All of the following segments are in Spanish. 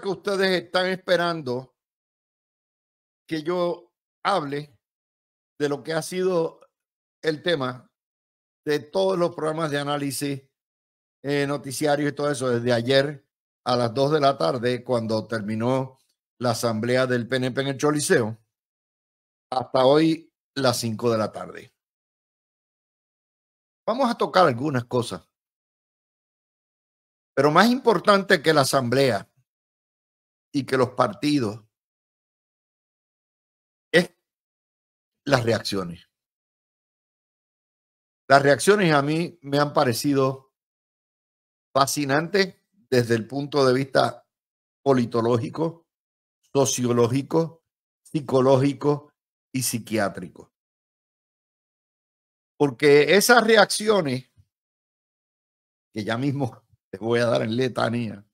que ustedes están esperando que yo hable de lo que ha sido el tema de todos los programas de análisis eh, noticiarios y todo eso desde ayer a las 2 de la tarde cuando terminó la asamblea del PNP en el Choliseo hasta hoy las 5 de la tarde. Vamos a tocar algunas cosas. Pero más importante que la asamblea y que los partidos es las reacciones. Las reacciones a mí me han parecido fascinantes desde el punto de vista politológico, sociológico, psicológico y psiquiátrico. Porque esas reacciones, que ya mismo les voy a dar en letanía,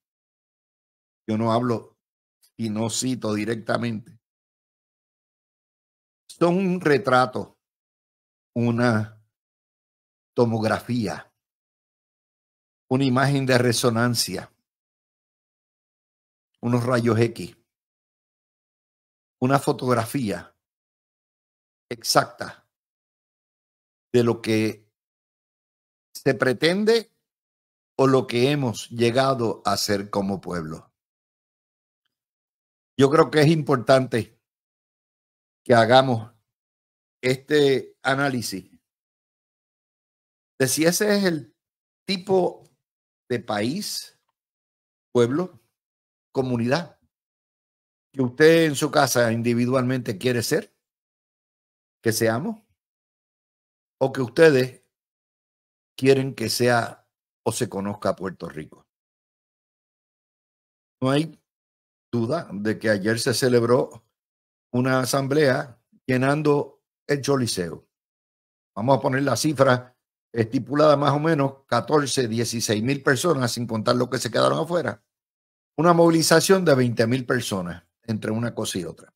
yo no hablo y no cito directamente, son un retrato, una tomografía, una imagen de resonancia, unos rayos X, una fotografía exacta de lo que se pretende o lo que hemos llegado a ser como pueblo. Yo creo que es importante que hagamos este análisis de si ese es el tipo de país, pueblo, comunidad que usted en su casa individualmente quiere ser, que seamos, o que ustedes quieren que sea o se conozca Puerto Rico. No hay duda de que ayer se celebró una asamblea llenando el Choliseo. Vamos a poner la cifra estipulada más o menos 14, 16 mil personas, sin contar lo que se quedaron afuera. Una movilización de 20 mil personas entre una cosa y otra.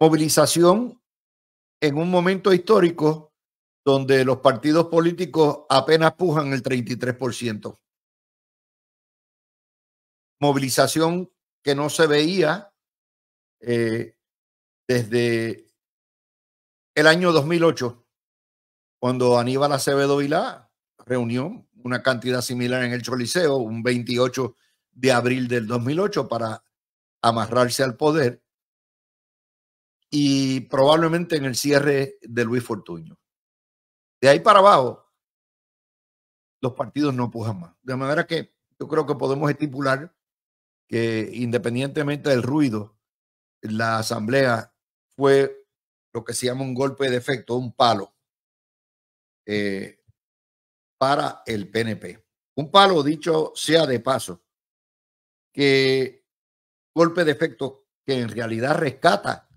Movilización en un momento histórico donde los partidos políticos apenas pujan el 33%. Movilización que no se veía eh, desde el año 2008, cuando Aníbal Acevedo Vilá reunió una cantidad similar en el Choliseo, un 28 de abril del 2008, para amarrarse al poder y probablemente en el cierre de Luis Fortuño. De ahí para abajo, los partidos no pujan más. De manera que yo creo que podemos estipular que independientemente del ruido, la asamblea fue lo que se llama un golpe de efecto, un palo eh, para el PNP. Un palo, dicho sea de paso, que golpe de efecto que en realidad rescata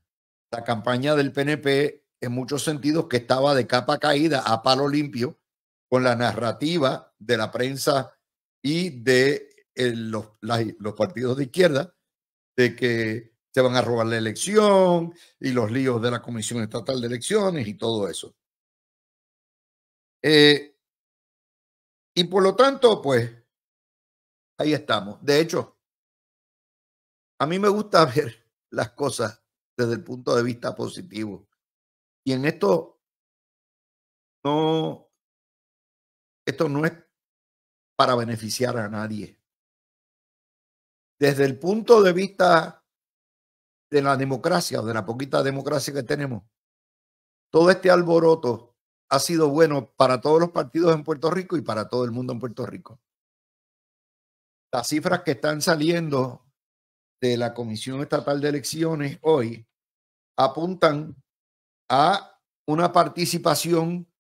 la campaña del PNP en muchos sentidos que estaba de capa caída a palo limpio con la narrativa de la prensa y de los, partidos de izquierda de que se van a robar la elección y los líos de la Comisión Estatal de Elecciones y todo eso. Eh, y por lo tanto, pues, ahí estamos. De hecho, a mí me gusta ver las cosas desde el punto de vista positivo. Y en esto no, esto no es para beneficiar a nadie desde el punto de vista de la democracia o de la poquita democracia que tenemos, todo este alboroto ha sido bueno para todos los partidos en Puerto Rico y para todo el mundo en Puerto Rico. Las cifras que están saliendo de la Comisión Estatal de Elecciones hoy apuntan a una participación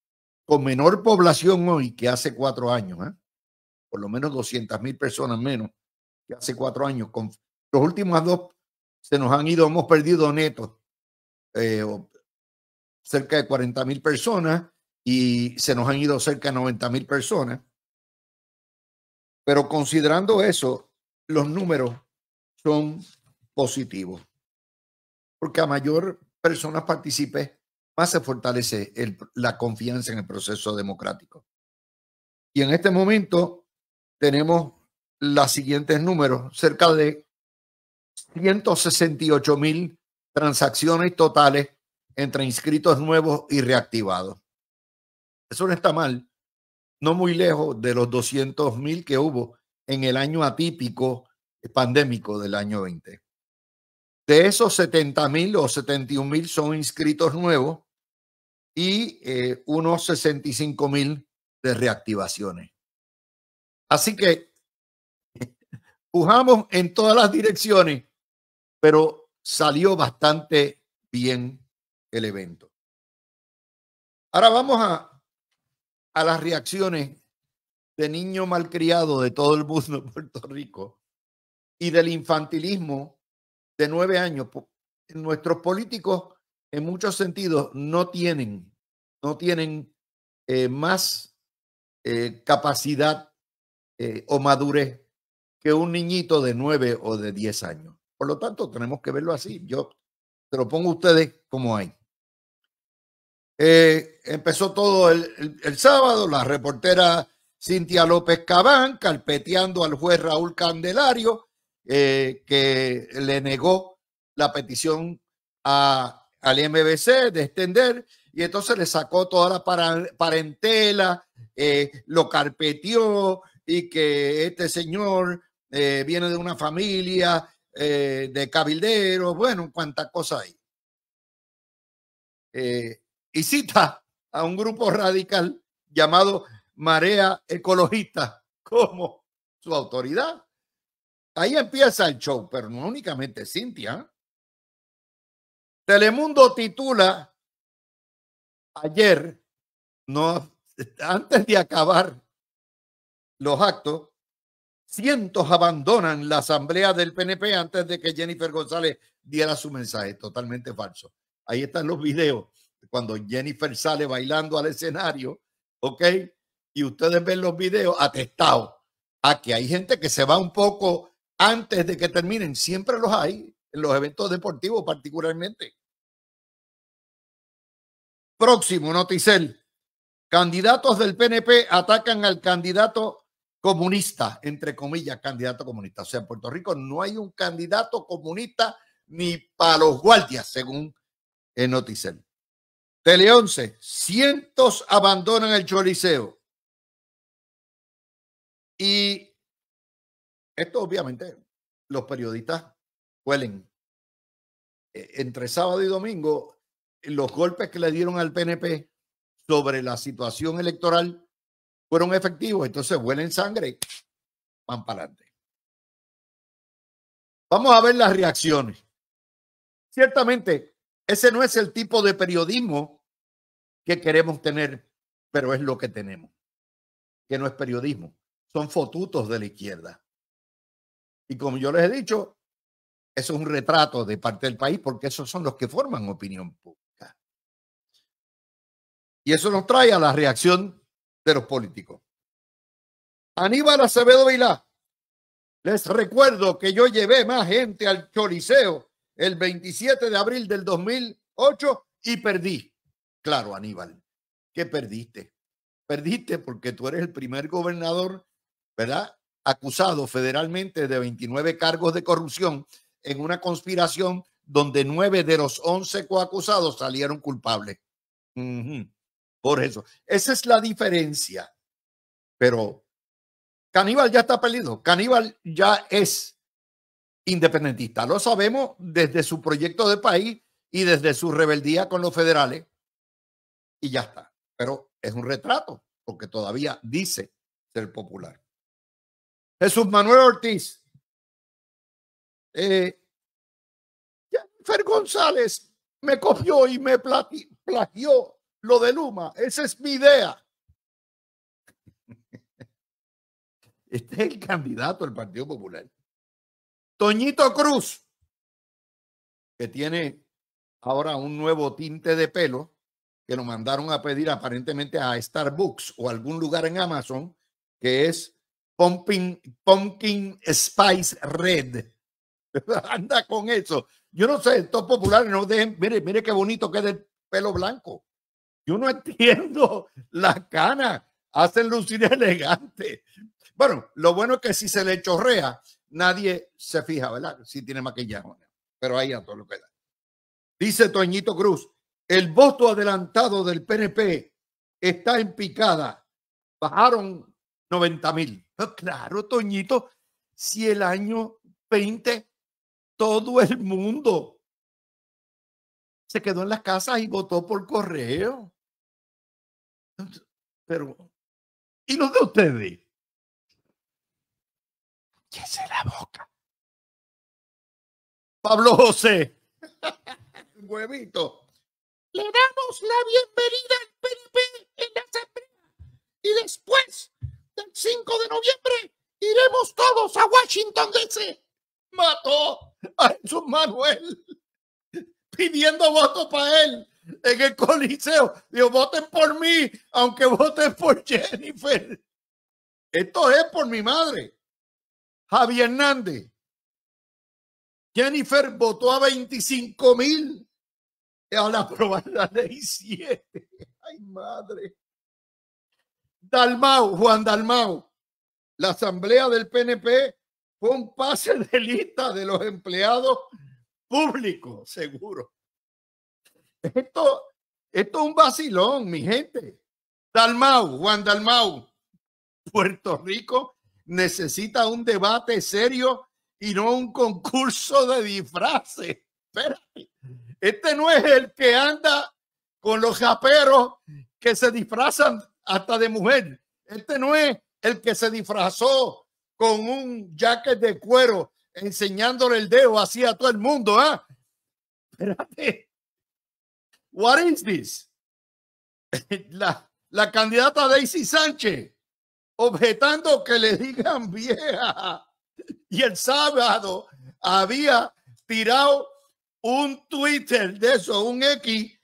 con menor población hoy que hace cuatro años, ¿eh? por lo menos 200 mil personas menos hace cuatro años. Con los últimos dos se nos han ido, hemos perdido netos eh, cerca de 40 mil personas y se nos han ido cerca de 90 mil personas. Pero considerando eso, los números son positivos. Porque a mayor personas participe, más se fortalece la confianza en el proceso democrático. Y en este momento tenemos los siguientes números, cerca de 168 mil transacciones totales entre inscritos nuevos y reactivados. Eso no está mal, no muy lejos de los 200 mil que hubo en el año atípico pandémico del año 20. De esos 70 mil o 71 mil son inscritos nuevos y eh, unos 65 mil de reactivaciones. Así que Pujamos en todas las direcciones, pero salió bastante bien el evento. Ahora vamos a, las reacciones de niño malcriado de todo el mundo en Puerto Rico y del infantilismo de nueve años. Nuestros políticos, en muchos sentidos, no tienen, no tienen eh, más eh, capacidad eh, o madurez que un niñito de nueve o de diez años. Por lo tanto, tenemos que verlo así. Yo te lo pongo a ustedes como hay. Eh, empezó todo el, sábado, la reportera Cintia López Cabán carpeteando al juez Raúl Candelario, eh, que le negó la petición a, al MBC de extender, y entonces le sacó toda la para, parentela, eh, lo carpeteó, y que este señor eh, viene de una familia eh, de cabilderos, bueno, cuánta cosas hay. Eh, y cita a un grupo radical llamado Marea Ecologista como su autoridad. Ahí empieza el show, pero no únicamente Cintia. Telemundo titula ayer, no, antes de acabar los actos, Cientos abandonan la asamblea del PNP antes de que Jennifer González diera su mensaje. Totalmente falso. Ahí están los videos cuando Jennifer sale bailando al escenario, ¿ok? Y ustedes ven los videos atestados a que hay gente que se va un poco antes de que terminen. Siempre los hay, en los eventos deportivos particularmente. Próximo, Noticel. Candidatos del PNP atacan al candidato comunista, entre comillas, candidato comunista. O sea, en Puerto Rico no hay un candidato comunista ni para los guardias, según el Noticel. Tele 11, cientos abandonan el Choliseo. Y esto obviamente los periodistas huelen. E-, entre sábado y domingo, los golpes que le dieron al PNP sobre la situación electoral fueron efectivos, entonces huelen sangre, van para adelante. Vamos a ver las reacciones. Ciertamente, ese no es el tipo de periodismo que queremos tener, pero es lo que tenemos, que no es periodismo, son fotutos de la izquierda. Y como yo les he dicho, es un retrato de parte del país porque esos son los que forman opinión pública. Y eso nos trae a la reacción de los políticos. Aníbal Acevedo Vilá, les recuerdo que yo llevé más gente al Choliseo el 27 de abril del 2008 y perdí. Claro, Aníbal, que perdiste. Perdiste porque tú eres el primer gobernador, ¿verdad? Acusado federalmente de 29 cargos de corrupción en una conspiración donde nueve de los 11 coacusados salieron culpables. Por eso, esa es la diferencia. Pero Caníbal ya está perdido. Caníbal ya es independentista. Lo sabemos desde su proyecto de país y desde su rebeldía con los federales. Y ya está. Pero es un retrato, porque todavía dice ser popular. Jesús Manuel Ortiz. Eh, Fer González me copió y me plagió lo de Luma. Esa es mi idea. Este es el candidato del Partido Popular. Toñito Cruz, que tiene ahora un nuevo tinte de pelo que lo mandaron a pedir aparentemente a Starbucks o algún lugar en Amazon, que es Pumpkin, Pumpkin Spice Red. Anda con eso. Yo no sé, estos populares no dejen, mire, mire qué bonito queda el pelo blanco. Yo no entiendo las canas. Hacen lucir elegante. Bueno, lo bueno es que si se le chorrea, nadie se fija, ¿verdad? Si tiene maquillaje. Pero ahí a todo lo que da. Dice Toñito Cruz, el voto adelantado del PNP está en picada. Bajaron 90 mil. claro, Toñito, si el año 20 todo el mundo se quedó en las casas y votó por correo. Pero, ¿y los de ustedes? ¿Qué la boca? Pablo José. Huevito. Le damos la bienvenida al PNP en la asamblea. Y después del 5 de noviembre iremos todos a Washington DC. Mató a Jesús Manuel pidiendo votos para él en el Coliseo. Dios, voten por mí, aunque voten por Jennifer. Esto es por mi madre. Javier Hernández. Jennifer votó a 25 mil ahora aprobar la ley 7. Ay, madre. Dalmau, Juan Dalmau. La asamblea del PNP fue un pase de lista de los empleados público, seguro. Esto, esto es un vacilón, mi gente. Dalmau, Juan Dalmau, Puerto Rico necesita un debate serio y no un concurso de disfraces. este no es el que anda con los japeros que se disfrazan hasta de mujer. Este no es el que se disfrazó con un jacket de cuero enseñándole el dedo así a todo el mundo, ¿ah? Espérate. What is this? La, la candidata Daisy Sánchez objetando que le digan vieja. Y el sábado había tirado un Twitter de eso, un X,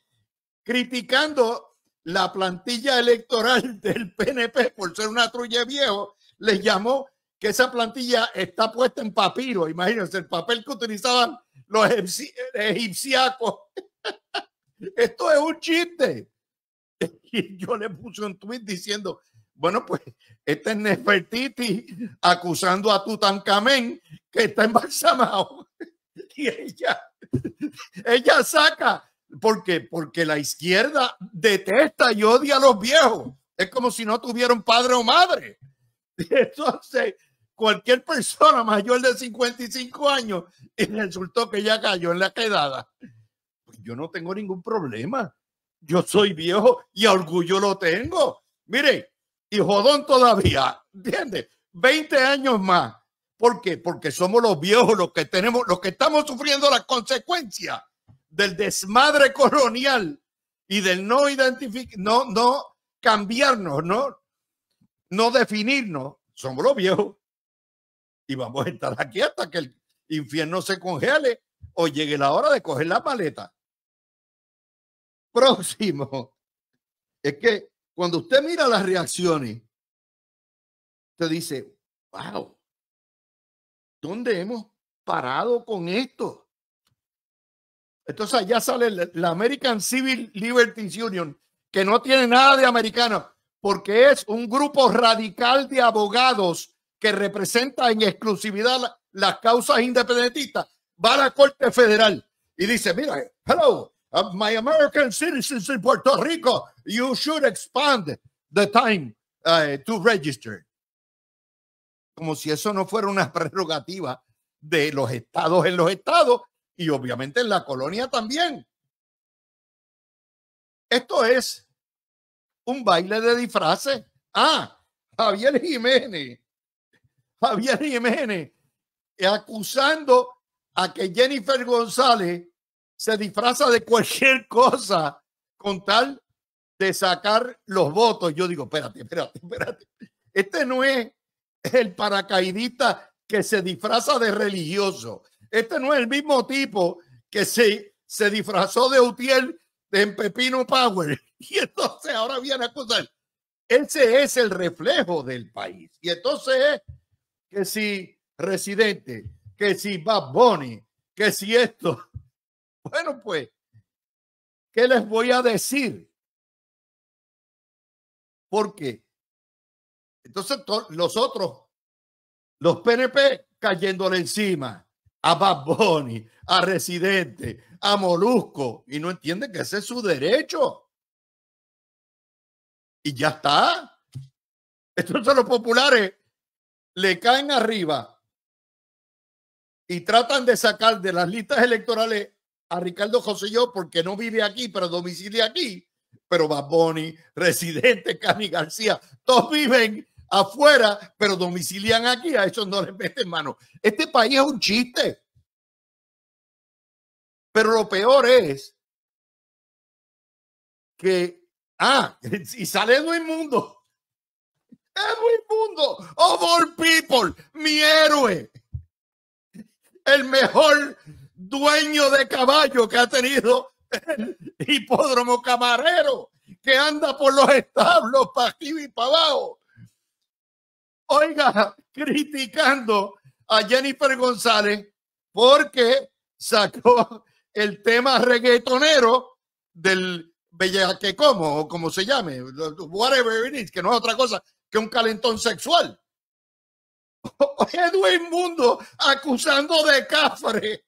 criticando la plantilla electoral del PNP por ser una trulla viejo, le llamó que esa plantilla está puesta en papiro, imagínense, el papel que utilizaban los egipciacos. Esto es un chiste. Y yo le puse un tweet diciendo, bueno, pues este es Nefertiti acusando a Tutankamén que está embalsamado. Y ella, ella saca, qué? Porque la izquierda detesta y odia a los viejos. Es como si no tuvieran padre o madre. Entonces, cualquier persona mayor de 55 años y resultó que ya cayó en la quedada. Pues yo no tengo ningún problema. Yo soy viejo y orgullo lo tengo. Mire, y jodón todavía, ¿entiendes? 20 años más. ¿Por qué? Porque somos los viejos los que tenemos, los que estamos sufriendo la consecuencia del desmadre colonial y del no identificar, no, no cambiarnos, no, no definirnos. Somos los viejos y vamos a estar aquí hasta que el infierno se congele o llegue la hora de coger la paleta. Próximo. Es que cuando usted mira las reacciones, usted dice, wow, ¿dónde hemos parado con esto? Entonces allá sale la American Civil Liberties Union, que no tiene nada de americano, porque es un grupo radical de abogados que representa en exclusividad las causas independentistas, va a la Corte Federal y dice, mira, hello, uh, my American citizens in Puerto Rico, you should expand the time uh, to register. Como si eso no fuera una prerrogativa de los estados en los estados y obviamente en la colonia también. Esto es un baile de disfraces. Ah, Javier Jiménez Javier Jiménez, acusando a que Jennifer González se disfraza de cualquier cosa con tal de sacar los votos. Yo digo, espérate, espérate, espérate. Este no es el paracaidista que se disfraza de religioso. Este no es el mismo tipo que se, se disfrazó de Utiel de Pepino Power. Y entonces ahora viene a acusar. Ese es el reflejo del país. Y entonces es que si Residente, que si Bad que si esto. Bueno, pues, ¿qué les voy a decir? Porque entonces los otros, los PNP cayéndole encima a Bad a Residente, a Molusco, y no entienden que ese es su derecho. Y ya está. estos son los populares le caen arriba y tratan de sacar de las listas electorales a Ricardo José yo porque no vive aquí, pero domicilia aquí. Pero Baboni, residente, Cami García, todos viven afuera, pero domicilian aquí. A eso no les meten mano. Este país es un chiste. Pero lo peor es que, ah, y sale el mundo es muy Mundo, of all people, mi héroe. El mejor dueño de caballo que ha tenido el hipódromo camarero, que anda por los establos para arriba y para abajo. Oiga, criticando a Jennifer González porque sacó el tema reggaetonero del que como, o como se llame, whatever it is, que no es otra cosa que un calentón sexual. Edwin Mundo acusando de cafre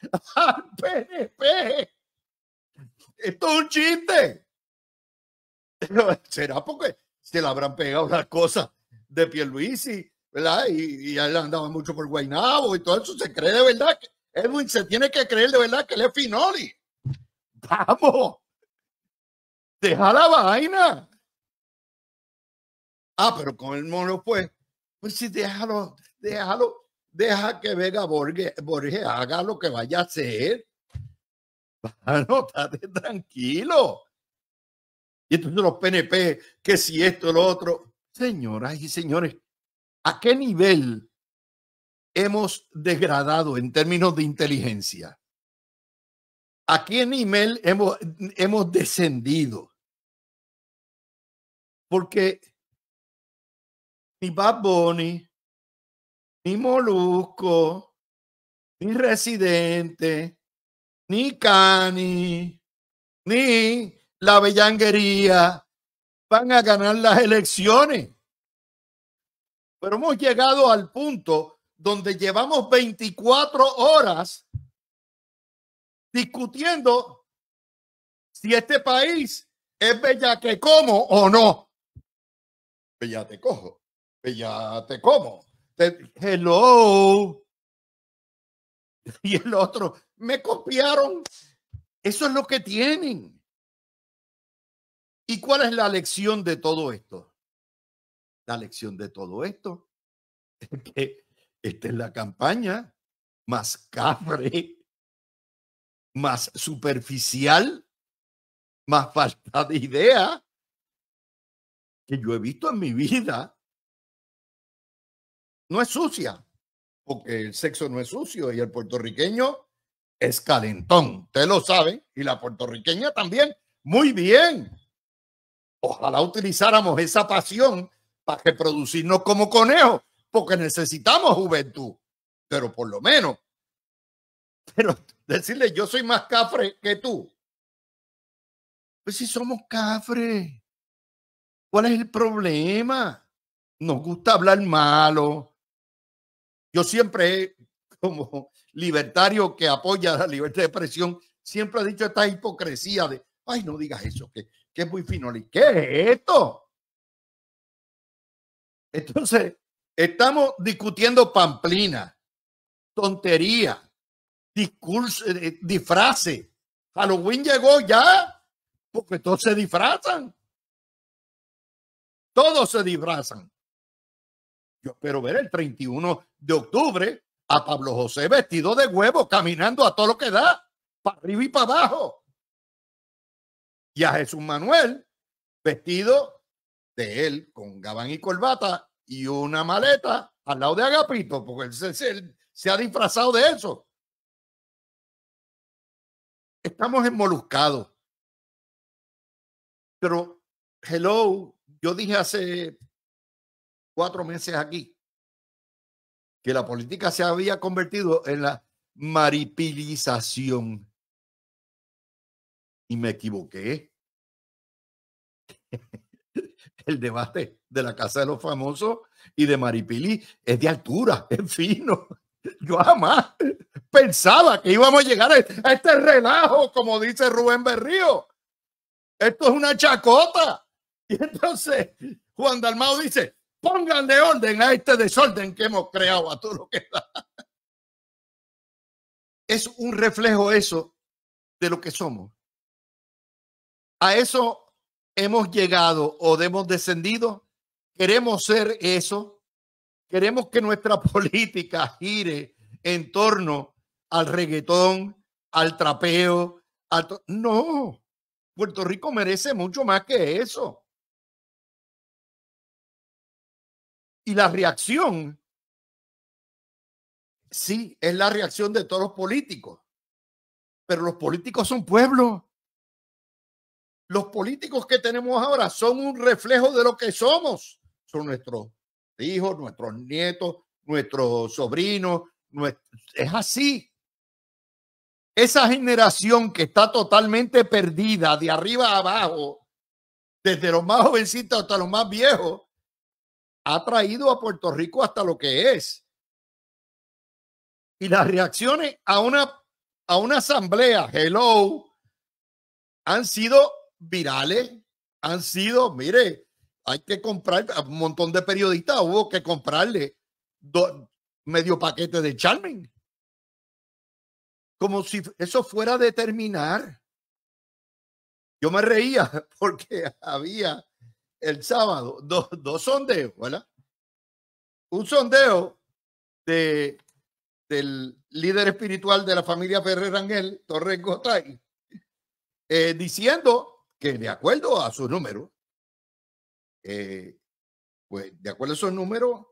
al PNP. Esto es un chiste. ¿Será porque se le habrán pegado las cosas de Pierluisi, ¿verdad? Y, ya andaba mucho por Guainabo y todo eso. Se cree de verdad que Edwin se tiene que creer de verdad que él es Finoli. Vamos. Deja la vaina. Ah, pero con el mono pues, Pues sí, déjalo, déjalo, deja que Vega Borges, haga lo que vaya a hacer. Bueno, tranquilo. Y entonces los PNP, que si esto, lo otro. Señoras y señores, ¿a qué nivel hemos degradado en términos de inteligencia? ¿A qué nivel hemos, hemos descendido? Porque ni baboni ni Molusco, ni Residente, ni Cani, ni la Bellanguería van a ganar las elecciones. Pero hemos llegado al punto donde llevamos 24 horas discutiendo si este país es bella que como o no. Bella te cojo. Pues, ya te como. Te, hello. Y el otro, me copiaron. Eso es lo que tienen. ¿Y cuál es la lección de todo esto? La lección de todo esto es que esta es la campaña más cabre, más superficial, más falta de idea que yo he visto en mi vida no es sucia, porque el sexo no es sucio y el puertorriqueño es calentón. Usted lo sabe y la puertorriqueña también. Muy bien. Ojalá utilizáramos esa pasión para reproducirnos como conejos, porque necesitamos juventud, pero por lo menos. Pero decirle, yo soy más cafre que tú. Pues si somos cafre. ¿cuál es el problema? Nos gusta hablar malo, yo siempre, he, como libertario que apoya la libertad de expresión, siempre ha dicho esta hipocresía de, ay, no digas eso, que, es muy fino. ¿Qué es esto? Entonces, estamos discutiendo pamplina, tontería, discurso, eh, eh, disfrace. Halloween llegó ya, porque todos se disfrazan. Todos se disfrazan pero ver el 31 de octubre a Pablo José vestido de huevo, caminando a todo lo que da, para arriba y para abajo. Y a Jesús Manuel vestido de él, con gabán y corbata y una maleta al lado de Agapito, porque él se, ha disfrazado de eso. Estamos enmoluscados. Pero, hello, yo dije hace cuatro meses aquí, que la política se había convertido en la maripilización. Y me equivoqué. El debate de la Casa de los Famosos y de Maripili es de altura, es fino. Yo jamás pensaba que íbamos a llegar a este, este relajo, como dice Rubén Berrío. Esto es una chacota. Y entonces Juan Dalmao dice, Pónganle orden a este desorden que hemos creado a todo lo que da. Es un reflejo eso de lo que somos. A eso hemos llegado o hemos descendido. Queremos ser eso. Queremos que nuestra política gire en torno al reggaetón, al trapeo. Al no, Puerto Rico merece mucho más que eso. Y la reacción, sí, es la reacción de todos los políticos. Pero los políticos son pueblos. Los políticos que tenemos ahora son un reflejo de lo que somos. Son nuestros hijos, nuestros nietos, nuestros sobrinos. Es así. Esa generación que está totalmente perdida de arriba a abajo, desde los más jovencitos hasta los más viejos, ha traído a Puerto Rico hasta lo que es. Y las reacciones a una, a una asamblea, hello, han sido virales, han sido, mire, hay que comprar un montón de periodistas, hubo que comprarle medio paquete de Charmin. Como si eso fuera a determinar. Yo me reía porque había el sábado dos, dos sondeos, ¿verdad? Un sondeo de, del líder espiritual de la familia Ferrer Rangel, Torres Gotay, eh, diciendo que de acuerdo a sus números, eh, pues de acuerdo a sus números,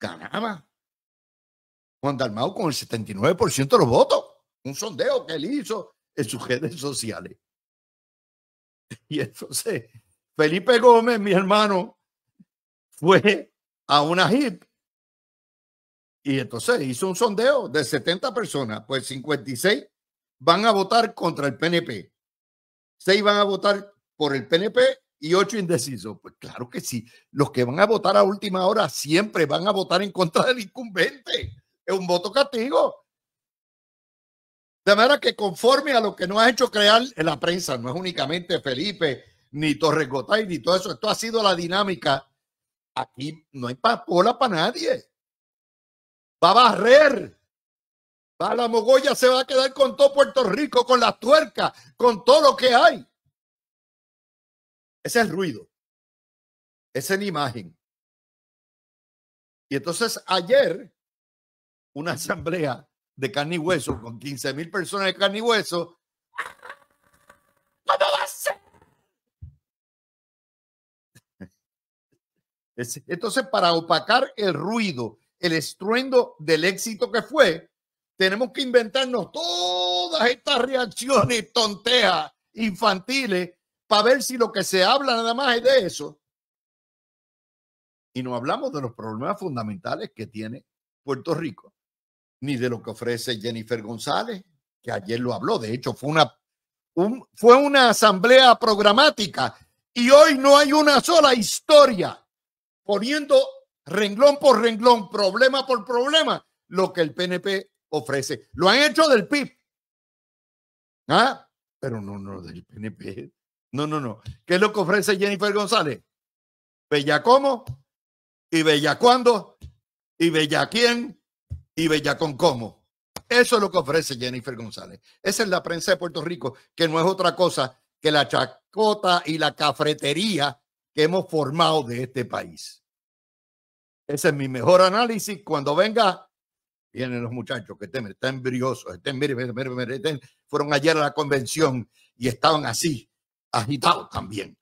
ganaba Juan Dalmau con el 79% de los votos. Un sondeo que él hizo en sus redes sociales. Y entonces Felipe Gómez, mi hermano, fue a una HIP y entonces hizo un sondeo de 70 personas, pues 56 van a votar contra el PNP, 6 van a votar por el PNP y 8 indecisos. Pues claro que sí, los que van a votar a última hora siempre van a votar en contra del incumbente. Es un voto castigo. De manera que conforme a lo que nos ha hecho crear en la prensa, no es únicamente Felipe ni Gotay, ni todo eso. Esto ha sido la dinámica. Aquí no hay papola para nadie. Va a barrer. Va, la mogolla se va a quedar con todo Puerto Rico, con las tuercas, con todo lo que hay. Ese es el ruido. Esa es la imagen. Y entonces ayer, una asamblea de carne y hueso, con 15 mil personas de carne y hueso, Entonces, para opacar el ruido, el estruendo del éxito que fue, tenemos que inventarnos todas estas reacciones tonteas, infantiles, para ver si lo que se habla nada más es de eso. Y no hablamos de los problemas fundamentales que tiene Puerto Rico, ni de lo que ofrece Jennifer González, que ayer lo habló. De hecho, fue una, un, fue una asamblea programática y hoy no hay una sola historia poniendo renglón por renglón, problema por problema, lo que el PNP ofrece. Lo han hecho del PIB. ¿Ah? Pero no, no, del PNP. No, no, no. ¿Qué es lo que ofrece Jennifer González? Bella cómo y bella cuándo y bella quién y bella con cómo. Eso es lo que ofrece Jennifer González. Esa es la prensa de Puerto Rico, que no es otra cosa que la chacota y la cafetería que hemos formado de este país. Ese es mi mejor análisis. Cuando venga, vienen los muchachos que temen, están briosos, estén, mire, mire, mire, fueron ayer a la convención y estaban así, agitados también.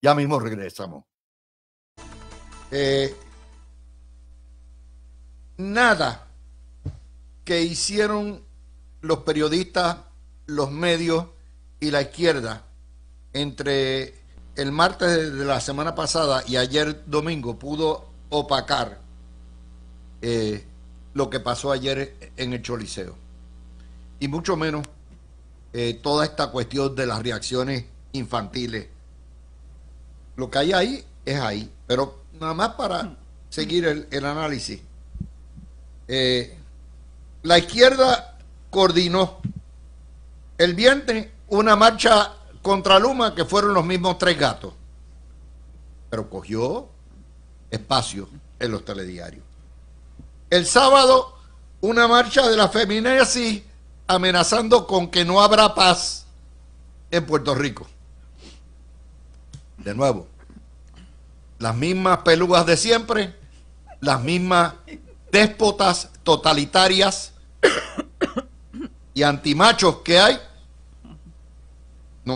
Ya mismo regresamos. Eh, nada que hicieron los periodistas, los medios y la izquierda entre el martes de la semana pasada y ayer domingo pudo opacar eh, lo que pasó ayer en el Choliseo. Y mucho menos eh, toda esta cuestión de las reacciones infantiles. Lo que hay ahí es ahí. Pero nada más para mm. seguir el, análisis. Eh, la izquierda coordinó el viernes una marcha contra Luma, que fueron los mismos tres gatos. Pero cogió espacio en los telediarios. El sábado, una marcha de la así, amenazando con que no habrá paz en Puerto Rico. De nuevo, las mismas pelugas de siempre, las mismas déspotas totalitarias y antimachos que hay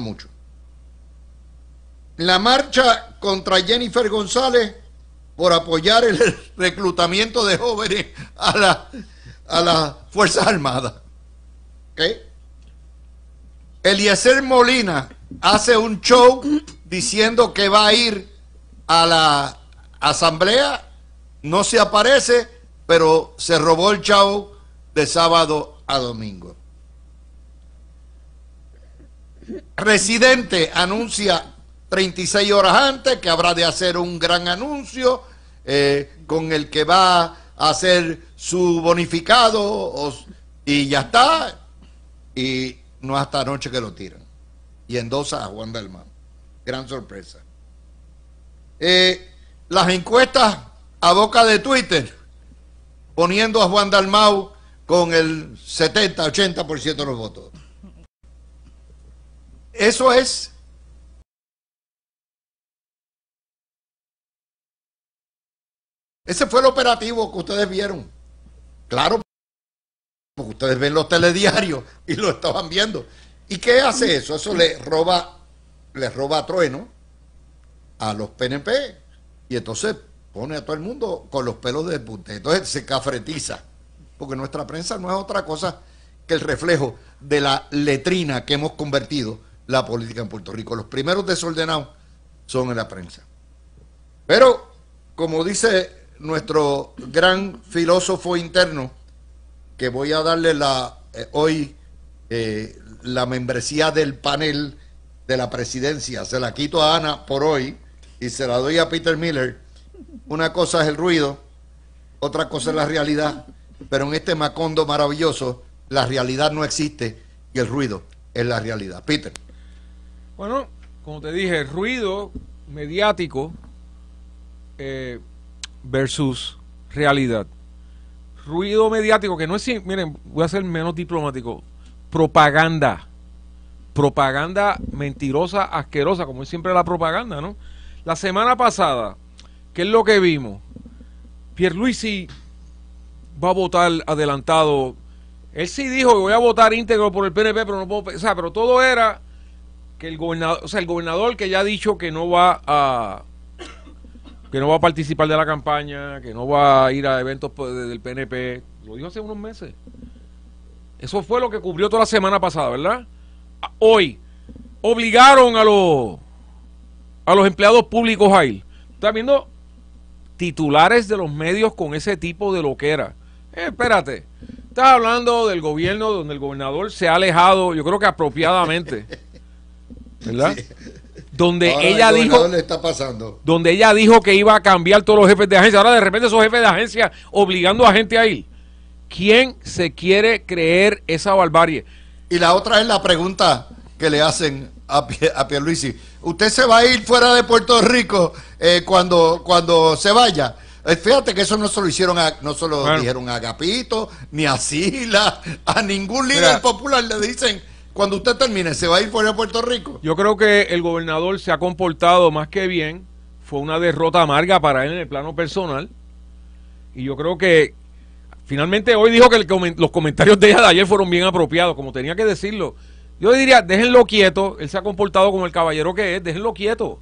mucho. La marcha contra Jennifer González por apoyar el reclutamiento de jóvenes a, la, a la fuerza armada. Eliezer Molina hace un show diciendo que va a ir a la asamblea, no se aparece, pero se robó el show de sábado a domingo. Residente anuncia 36 horas antes que habrá de hacer un gran anuncio eh, con el que va a hacer su bonificado y ya está. Y no hasta anoche que lo tiran. Y endosa a Juan Dalmau Gran sorpresa. Eh, las encuestas a boca de Twitter, poniendo a Juan Dalmau con el 70-80% de los votos. Eso es Ese fue el operativo que ustedes vieron. Claro, porque ustedes ven los telediarios y lo estaban viendo. ¿Y qué hace eso? Eso le roba, le roba trueno a los PNP y entonces pone a todo el mundo con los pelos de punta. Entonces se cafretiza, porque nuestra prensa no es otra cosa que el reflejo de la letrina que hemos convertido la política en Puerto Rico. Los primeros desordenados son en la prensa. Pero, como dice nuestro gran filósofo interno, que voy a darle la, eh, hoy eh, la membresía del panel de la presidencia, se la quito a Ana por hoy y se la doy a Peter Miller. Una cosa es el ruido, otra cosa es la realidad, pero en este macondo maravilloso la realidad no existe y el ruido es la realidad. Peter. Bueno, como te dije, ruido mediático eh, versus realidad. Ruido mediático que no es, miren, voy a ser menos diplomático, propaganda. Propaganda mentirosa, asquerosa, como es siempre la propaganda, ¿no? La semana pasada, ¿qué es lo que vimos? Pierluisi va a votar adelantado. Él sí dijo que voy a votar íntegro por el PNP, pero no puedo sea, pero todo era que el gobernador, o sea, el gobernador que ya ha dicho que no va a que no va a participar de la campaña, que no va a ir a eventos pues, del PNP, lo dijo hace unos meses. Eso fue lo que cubrió toda la semana pasada, ¿verdad? Ah, hoy obligaron a los a los empleados públicos a ir. ¿Estás viendo titulares de los medios con ese tipo de loquera? Eh, espérate. Estás hablando del gobierno donde el gobernador se ha alejado, yo creo que apropiadamente ¿verdad? Donde ella dijo. Donde ella dijo que iba a cambiar todos los jefes de agencia. Ahora de repente esos jefes de agencia obligando a gente a ir. ¿Quién se quiere creer esa barbarie? Y la otra es la pregunta que le hacen a, a Pierluisi. ¿Usted se va a ir fuera de Puerto Rico eh, cuando, cuando se vaya? Eh, fíjate que eso no se lo hicieron, no se dijeron a Agapito, ni a Sila, a ningún líder popular le dicen cuando usted termine, ¿se va a ir fuera de Puerto Rico? Yo creo que el gobernador se ha comportado más que bien. Fue una derrota amarga para él en el plano personal. Y yo creo que finalmente hoy dijo que los comentarios de ella de ayer fueron bien apropiados, como tenía que decirlo. Yo diría, déjenlo quieto. Él se ha comportado como el caballero que es, déjenlo quieto.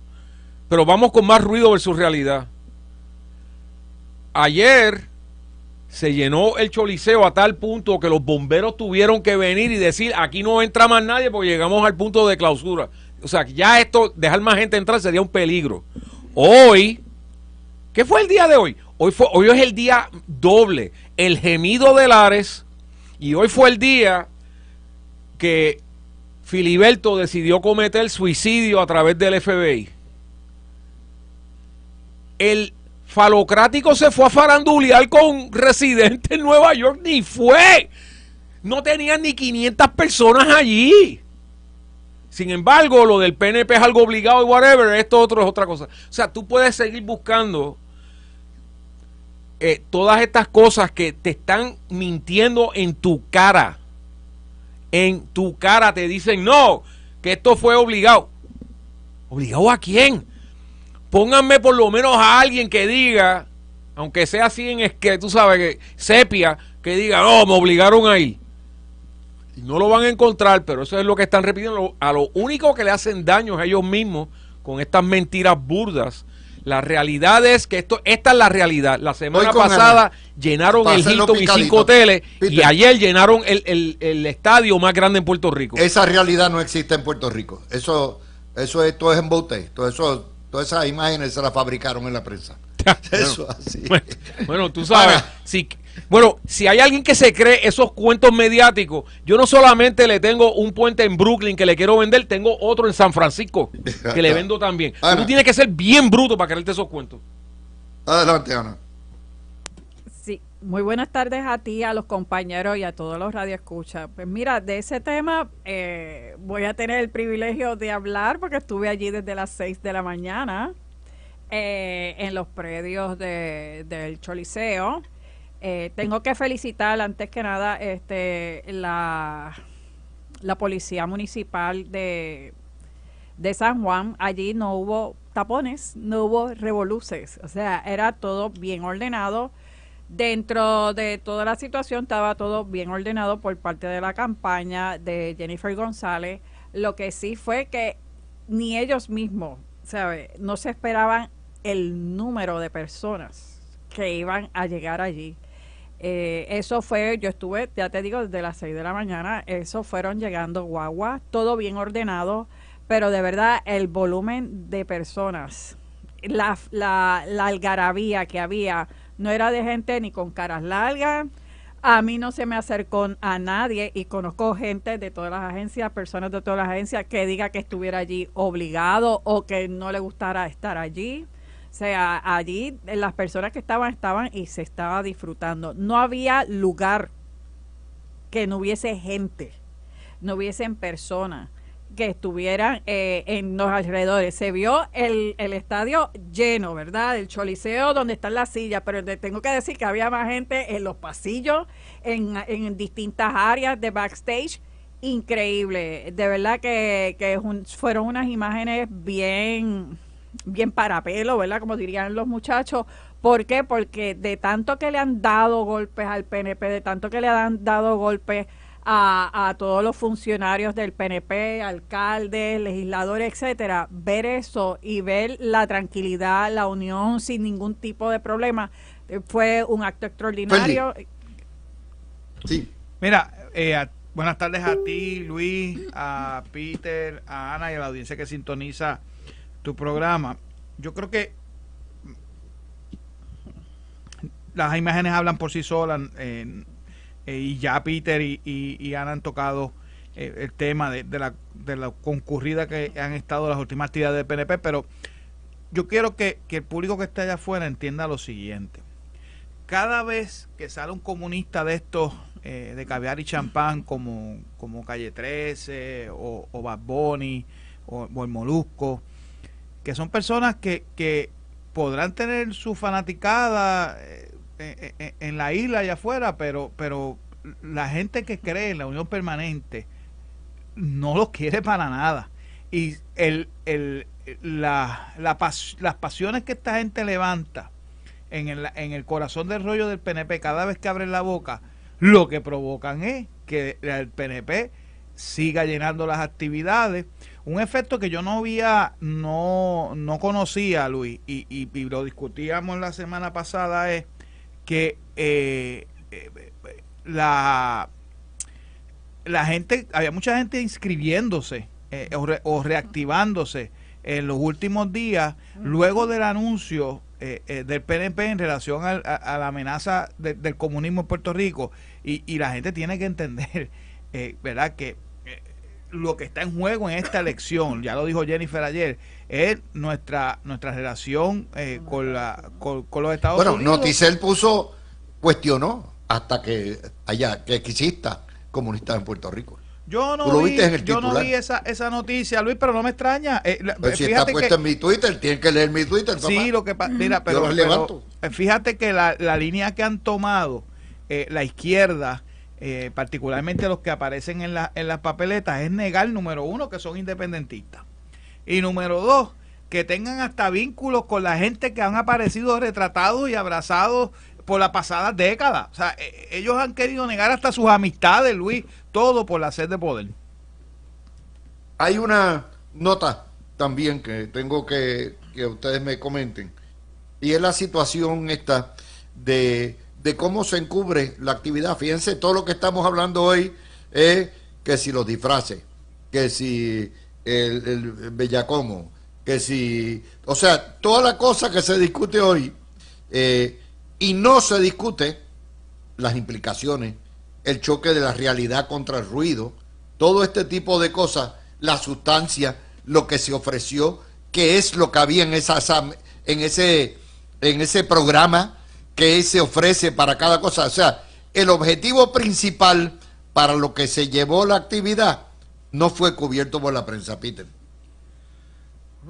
Pero vamos con más ruido su realidad. Ayer se llenó el choliseo a tal punto que los bomberos tuvieron que venir y decir, aquí no entra más nadie porque llegamos al punto de clausura. O sea, ya esto, dejar más gente entrar sería un peligro. Hoy, ¿qué fue el día de hoy? Hoy, fue, hoy es el día doble, el gemido de Lares, y hoy fue el día que Filiberto decidió cometer el suicidio a través del FBI. El Falocrático se fue a farandulear con residente en Nueva York, ni fue. No tenían ni 500 personas allí. Sin embargo, lo del PNP es algo obligado y whatever, esto otro es otra cosa. O sea, tú puedes seguir buscando eh, todas estas cosas que te están mintiendo en tu cara. En tu cara te dicen, no, que esto fue obligado. ¿Obligado a quién? pónganme por lo menos a alguien que diga, aunque sea así en es que tú sabes que sepia, que diga, no, me obligaron a ir. no lo van a encontrar, pero eso es lo que están repitiendo. A lo único que le hacen daño es a ellos mismos con estas mentiras burdas. La realidad es que esto, esta es la realidad. La semana pasada llenaron el Hilton y cinco hoteles y ayer llenaron el, estadio más grande en Puerto Rico. Esa realidad no existe en Puerto Rico. Eso, eso es, es en Todo eso Todas esas imágenes se las fabricaron en la prensa. Eso bueno, así. Bueno, tú sabes, si, bueno, si hay alguien que se cree esos cuentos mediáticos, yo no solamente le tengo un puente en Brooklyn que le quiero vender, tengo otro en San Francisco que le vendo también. Tú tienes que ser bien bruto para creerte esos cuentos. Adelante, Ana. Muy buenas tardes a ti, a los compañeros y a todos los radioescuchas. Pues mira, de ese tema eh, voy a tener el privilegio de hablar porque estuve allí desde las 6 de la mañana eh, en los predios del Choliseo. Eh, tengo que felicitar antes que nada este, la, la Policía Municipal de, de San Juan. Allí no hubo tapones, no hubo revoluces. O sea, era todo bien ordenado Dentro de toda la situación estaba todo bien ordenado por parte de la campaña de Jennifer González. Lo que sí fue que ni ellos mismos, ¿sabes? No se esperaban el número de personas que iban a llegar allí. Eh, eso fue, yo estuve, ya te digo, desde las 6 de la mañana, eso fueron llegando guagua, todo bien ordenado, pero de verdad el volumen de personas, la algarabía que había, no era de gente ni con caras largas. A mí no se me acercó a nadie y conozco gente de todas las agencias, personas de todas las agencias que diga que estuviera allí obligado o que no le gustara estar allí. O sea, allí las personas que estaban estaban y se estaba disfrutando. No había lugar que no hubiese gente, no hubiesen personas que estuvieran eh, en los alrededores. Se vio el, el estadio lleno, ¿verdad? El choliseo donde están las sillas, pero tengo que decir que había más gente en los pasillos, en, distintas áreas de backstage. Increíble, de verdad que, que fueron unas imágenes bien, bien parapelo, ¿verdad? Como dirían los muchachos, ¿Por qué? Porque de tanto que le han dado golpes al PNP, de tanto que le han dado golpes a, a, todos los funcionarios del PNP, alcaldes, legisladores, etcétera, ver eso y ver la tranquilidad, la unión sin ningún tipo de problema, eh, fue un acto extraordinario. Sí. Mira, eh, buenas tardes a ti, Luis, a Peter, a Ana y a la audiencia que sintoniza tu programa. Yo creo que las imágenes hablan por sí solas. Eh, eh, y ya Peter y, y, Ana han tocado eh, el tema de, la, concurrida que han estado las últimas actividades del PNP, pero yo quiero que, el público que está allá afuera entienda lo siguiente. Cada vez que sale un comunista de estos eh, de caviar y champán como, como Calle 13 o, o Bad o, el Molusco, que son personas que, que podrán tener su fanaticada, eh, eh, eh, eh, en, la isla y afuera, pero, pero la gente que cree en la unión permanente no los quiere para nada. Y el, el, la, las pasiones que esta gente levanta en el, en el corazón del rollo del PNP cada vez que abren la boca, lo que provocan es que el PNP siga llenando las actividades. Un efecto que yo no había, no, no conocía, Luis, y, y lo discutíamos la semana pasada, es que eh, eh, la, la gente, había mucha gente inscribiéndose eh, o, reactivándose en los últimos días, luego del anuncio del PNP en relación a, la amenaza del comunismo en Puerto Rico. Y, y la gente tiene que entender, ¿verdad?, que lo que está en juego en esta elección, ya lo dijo Jennifer ayer, es nuestra nuestra relación eh, con, la, con, los Estados Unidos. Bueno, Noticel puso, cuestionó hasta que haya que exista comunistas en Puerto Rico. Yo no, vi, yo no vi esa, esa noticia, Luis, pero no me extraña. Eh, pero si está puesta en mi Twitter, tienen que leer mi Twitter. pero, eh, fíjate que la, línea que han tomado la izquierda, particularmente los que aparecen en, la, en las papeletas, es negar, número uno, que son independentistas. Y número dos, que tengan hasta vínculos con la gente que han aparecido retratados y abrazados por la pasada década. O sea, e, ellos han querido negar hasta sus amistades, Luis, todo por la sed de poder. Hay una nota también que tengo que que ustedes me comenten. Y es la situación esta de, de cómo se encubre la actividad. Fíjense, todo lo que estamos hablando hoy es que si los disfraces, que si el, Bellacomo, que si, o sea, toda la cosa que se discute hoy eh, y no se discute las implicaciones, el choque de la realidad contra el ruido, todo este tipo de cosas, la sustancia, lo que se ofreció, qué es lo que había en, esa, en, ese, en ese programa que se ofrece para cada cosa. O sea, el objetivo principal para lo que se llevó la actividad no fue cubierto por la prensa, Peter.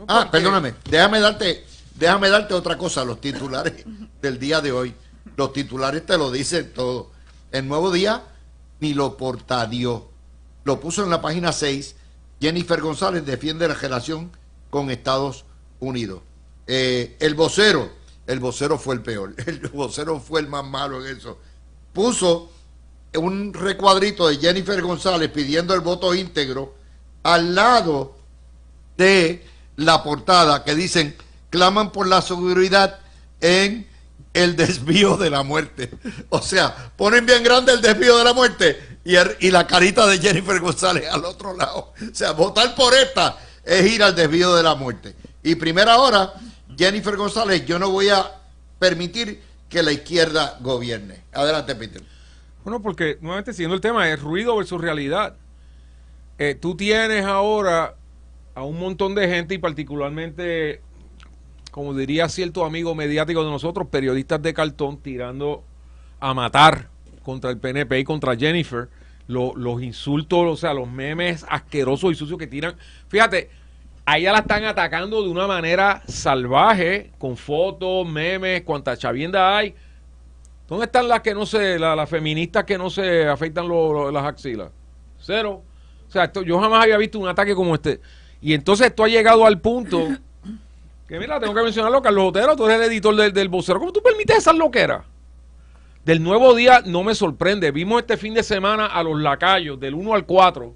ah, perdóname, déjame darte, déjame darte otra cosa, los titulares del día de hoy. Los titulares te lo dicen todo. El nuevo día ni lo portadió. Lo puso en la página 6. Jennifer González defiende la relación con Estados Unidos. Eh, el vocero, el vocero fue el peor. El vocero fue el más malo en eso. Puso un recuadrito de Jennifer González pidiendo el voto íntegro al lado de la portada que dicen claman por la seguridad en el desvío de la muerte. O sea, ponen bien grande el desvío de la muerte y, y la carita de Jennifer González al otro lado. O sea, votar por esta es ir al desvío de la muerte. Y primera hora, Jennifer González, yo no voy a permitir que la izquierda gobierne. Adelante, Peter. Bueno, porque nuevamente siguiendo el tema, es ruido versus realidad. Eh, tú tienes ahora a un montón de gente y particularmente, como diría cierto amigo mediático de nosotros, periodistas de cartón tirando a matar contra el PNP y contra Jennifer. los insultos, o sea, los memes asquerosos y sucios que tiran. Fíjate, a ella la están atacando de una manera salvaje, con fotos, memes, cuanta chavienda hay ¿Dónde están las que no se, las feministas que no se afeitan las axilas? Cero. O sea, yo jamás había visto un ataque como este. Y entonces esto ha llegado al punto que, mira, tengo que mencionarlo, Carlos Otero, tú eres el editor del, del vocero. ¿Cómo tú permites esas loqueras? Del nuevo día no me sorprende. Vimos este fin de semana a los lacayos, del 1 al 4.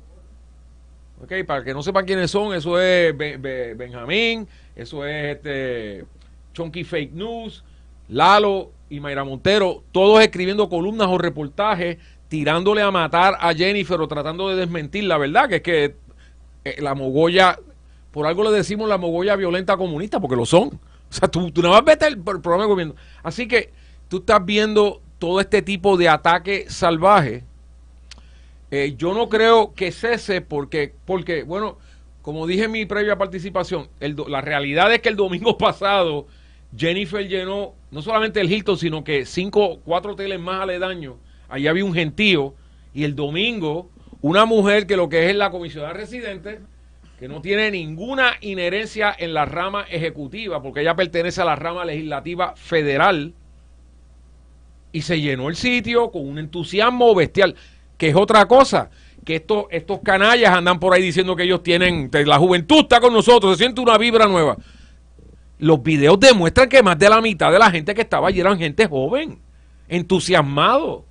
Ok, para que no sepan quiénes son, eso es Benjamín, eso es este Chonky Fake News, Lalo y Mayra Montero, todos escribiendo columnas o reportajes, tirándole a matar a Jennifer o tratando de desmentir la verdad, que es que eh, la mogolla, por algo le decimos la mogolla violenta comunista, porque lo son. O sea, tú, tú nada más vete el, programa de gobierno. Así que tú estás viendo todo este tipo de ataque salvaje. Eh, yo no creo que cese porque, porque bueno, como dije en mi previa participación, la realidad es que el domingo pasado Jennifer llenó no solamente el Hilton, sino que cinco, cuatro hoteles más aledaños, allá había un gentío, y el domingo, una mujer que lo que es la comisionada residente, que no tiene ninguna inherencia en la rama ejecutiva, porque ella pertenece a la rama legislativa federal, y se llenó el sitio con un entusiasmo bestial, que es otra cosa, que estos, estos canallas andan por ahí diciendo que ellos tienen, la juventud está con nosotros, se siente una vibra nueva los videos demuestran que más de la mitad de la gente que estaba allí eran gente joven, entusiasmado.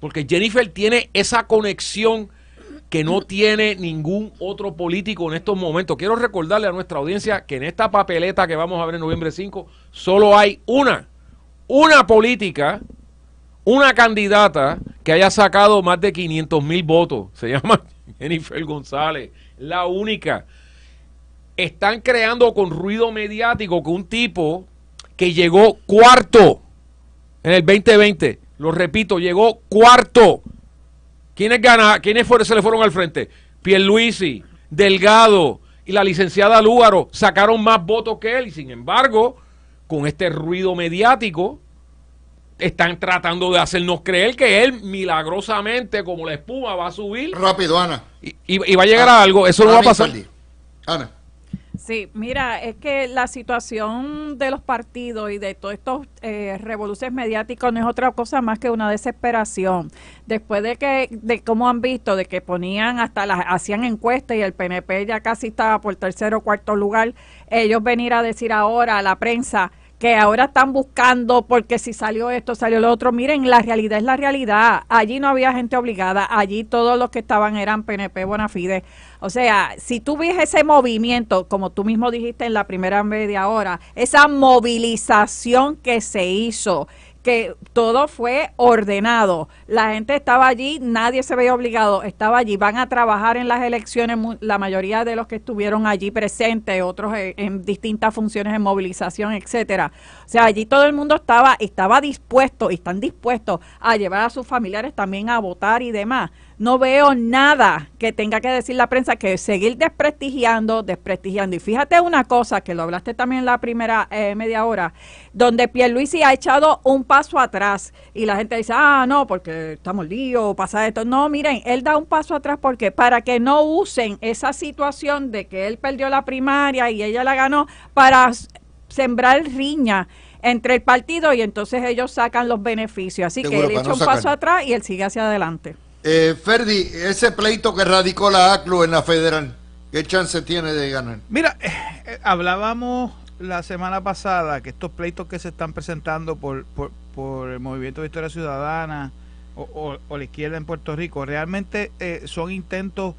Porque Jennifer tiene esa conexión que no tiene ningún otro político en estos momentos. Quiero recordarle a nuestra audiencia que en esta papeleta que vamos a ver en noviembre 5 solo hay una, una política, una candidata que haya sacado más de 500 mil votos. Se llama Jennifer González, la única están creando con ruido mediático que un tipo que llegó cuarto en el 2020, lo repito, llegó cuarto. ¿Quiénes, gana, quiénes fueron, se le fueron al frente? Pierluisi, Delgado y la licenciada Lúgaro sacaron más votos que él y sin embargo, con este ruido mediático, están tratando de hacernos creer que él milagrosamente, como la espuma, va a subir. Rápido, Ana. Y, va a llegar a algo. Eso no va a pasar. Ana. Sí, mira, es que la situación de los partidos y de todos estos eh, revoluciones mediáticos no es otra cosa más que una desesperación. Después de que, de cómo han visto, de que ponían hasta las, hacían encuestas y el PNP ya casi estaba por tercer o cuarto lugar, ellos venir a decir ahora a la prensa, que ahora están buscando porque si salió esto, salió lo otro. Miren, la realidad es la realidad. Allí no había gente obligada, allí todos los que estaban eran PNP Bonafide. O sea, si tú ves ese movimiento, como tú mismo dijiste en la primera media hora, esa movilización que se hizo, que todo fue ordenado. La gente estaba allí, nadie se veía obligado, estaba allí. Van a trabajar en las elecciones la mayoría de los que estuvieron allí presentes, otros en, distintas funciones de movilización, etcétera. O sea, allí todo el mundo estaba estaba dispuesto y están dispuestos a llevar a sus familiares también a votar y demás no veo nada que tenga que decir la prensa que seguir desprestigiando, desprestigiando. Y fíjate una cosa, que lo hablaste también en la primera eh, media hora, donde Pierluisi ha echado un paso atrás y la gente dice, ah, no, porque estamos líos, pasa esto. No, miren, él da un paso atrás porque para que no usen esa situación de que él perdió la primaria y ella la ganó para sembrar riña entre el partido y entonces ellos sacan los beneficios. Así que él echa un paso atrás y él sigue hacia adelante. Eh, Ferdi, ese pleito que radicó la ACLU en la federal, ¿qué chance tiene de ganar? Mira, eh, eh, hablábamos la semana pasada que estos pleitos que se están presentando por, el movimiento de Historia Ciudadana o, la izquierda en Puerto Rico realmente eh, son intentos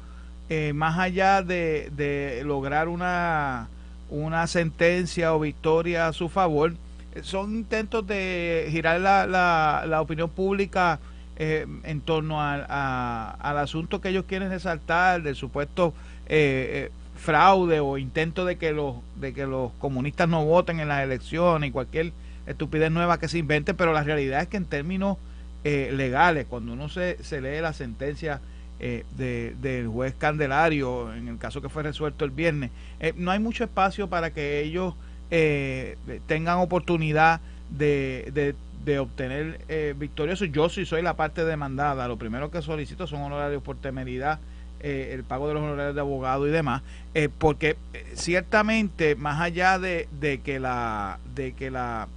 más allá de, de lograr una, una sentencia o victoria a su favor, son intentos de girar la, la, la opinión pública eh, en torno al asunto que ellos quieren resaltar del supuesto eh, eh, fraude o intento de que los de que los comunistas no voten en las elecciones y cualquier estupidez nueva que se invente, pero la realidad es que en términos legales, cuando uno se, se lee la sentencia de, del juez Candelario, en el caso que fue resuelto el viernes. no hay mucho espacio para que ellos tengan oportunidad de, de, de obtener eh, victorioso. Yo si soy la parte demandada, lo primero que solicito son honorarios por temeridad, eh, el pago de los honorarios de abogado y demás, eh, porque eh, ciertamente más allá de, que la de que la,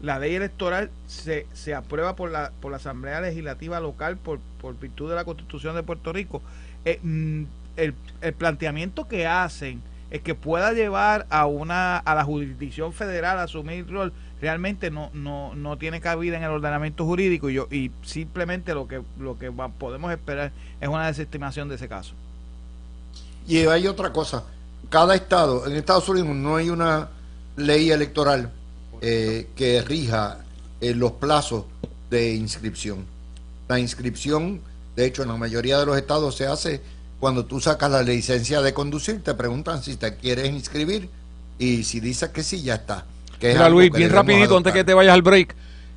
ley electoral se, se aprueba por la, por la Asamblea Legislativa Local por, por virtud de la Constitución de Puerto Rico, mm, el, planteamiento que hacen es que pueda llevar a una a la jurisdicción federal a asumir rol realmente no, no, no tiene cabida en el ordenamiento jurídico y, yo, y simplemente lo que, lo que podemos esperar es una desestimación de ese caso. Y hay otra cosa, cada estado, en Estados Unidos no hay una ley electoral eh, que rija eh, los plazos de inscripción. La inscripción, de hecho, en la mayoría de los estados se hace cuando tú sacas la licencia de conducir, te preguntan si te quieres inscribir y si dices que sí, ya está. Luis, bien rapidito, antes que te vayas al break.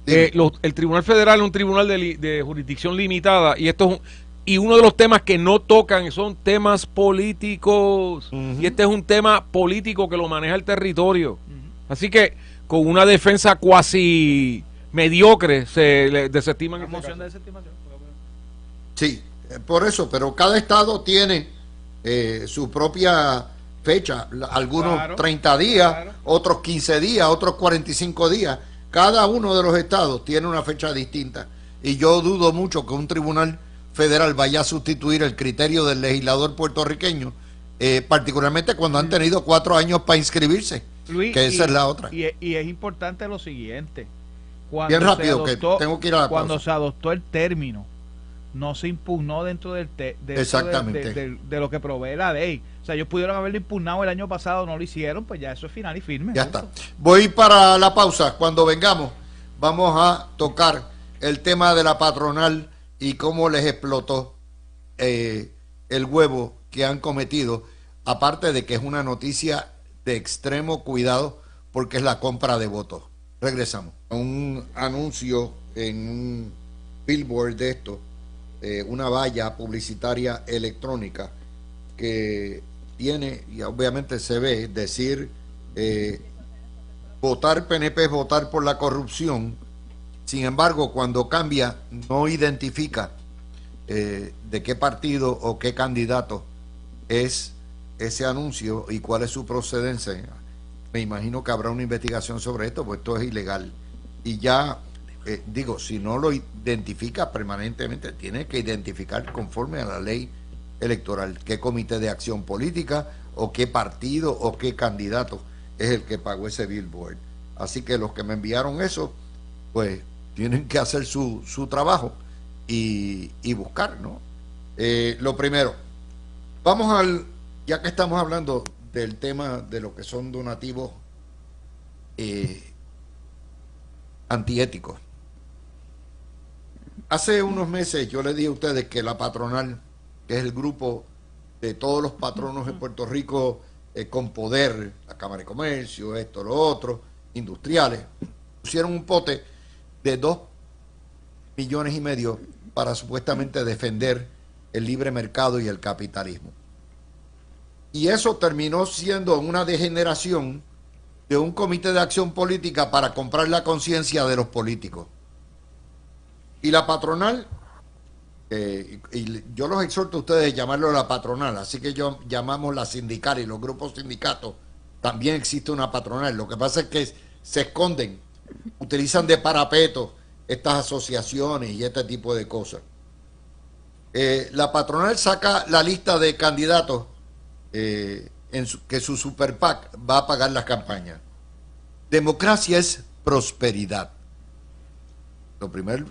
Eh, el Tribunal Federal es un tribunal de, jurisdicción limitada y esto y uno de los temas que no tocan son temas políticos y este es un tema político que lo maneja el territorio. Así que con una defensa cuasi mediocre se le desestiman. Este sí, eh, por eso, pero cada estado tiene eh, su propia fecha, algunos 30 días, otros 15 días, otros 45 días. Cada uno de los estados tiene una fecha distinta y yo dudo mucho que un tribunal federal vaya a sustituir el criterio del legislador puertorriqueño, eh, particularmente cuando han mm. tenido cuatro años para inscribirse, que esa es la otra. E, y, es importante lo siguiente. Cuando Bien rápido, que tengo que ir a la Cuando se adoptó el término, no se impugnó dentro del de, lo que provee la ley. O sea, ellos pudieron haberlo impugnado el año pasado, no lo hicieron, pues ya eso es final y firme. Ya está. Voy para la pausa. Cuando vengamos, vamos a tocar el tema de la patronal y cómo les explotó eh, el huevo que han cometido. Aparte de que es una noticia de extremo cuidado porque es la compra de votos. Regresamos. Un anuncio en un billboard de esto, eh, una valla publicitaria electrónica que tiene, y obviamente se ve, decir eh, votar PNP es votar por la corrupción. Sin embargo, cuando cambia, no identifica eh, de qué partido o qué candidato es ese anuncio y cuál es su procedencia. Me imagino que habrá una investigación sobre esto, pues esto es ilegal. Y ya, eh, digo, si no lo identifica permanentemente, tiene que identificar conforme a la ley electoral, qué comité de acción política o qué partido o qué candidato es el que pagó ese billboard. Así que los que me enviaron eso, pues tienen que hacer su, trabajo y, y buscar, ¿no? Eh, lo primero, vamos al, ya que estamos hablando del tema de lo que son donativos eh, antiéticos. Hace unos meses yo le di a ustedes que la patronal que es el grupo de todos los patronos en Puerto Rico eh, con poder, la Cámara de Comercio, esto, lo otro, industriales, pusieron un pote de dos millones y medio para supuestamente defender el libre mercado y el capitalismo. Y eso terminó siendo una degeneración de un comité de acción política para comprar la conciencia de los políticos. Y la patronal y, yo los exhorto a ustedes a llamarlo la patronal, así que yo llamamos la sindical y los grupos sindicatos también existe una patronal. Lo que pasa es que se esconden, utilizan de parapeto estas asociaciones y este tipo de cosas. Eh, la patronal saca la lista de candidatos eh, en que su super PAC va a pagar las campañas. Democracia es prosperidad. Lo primero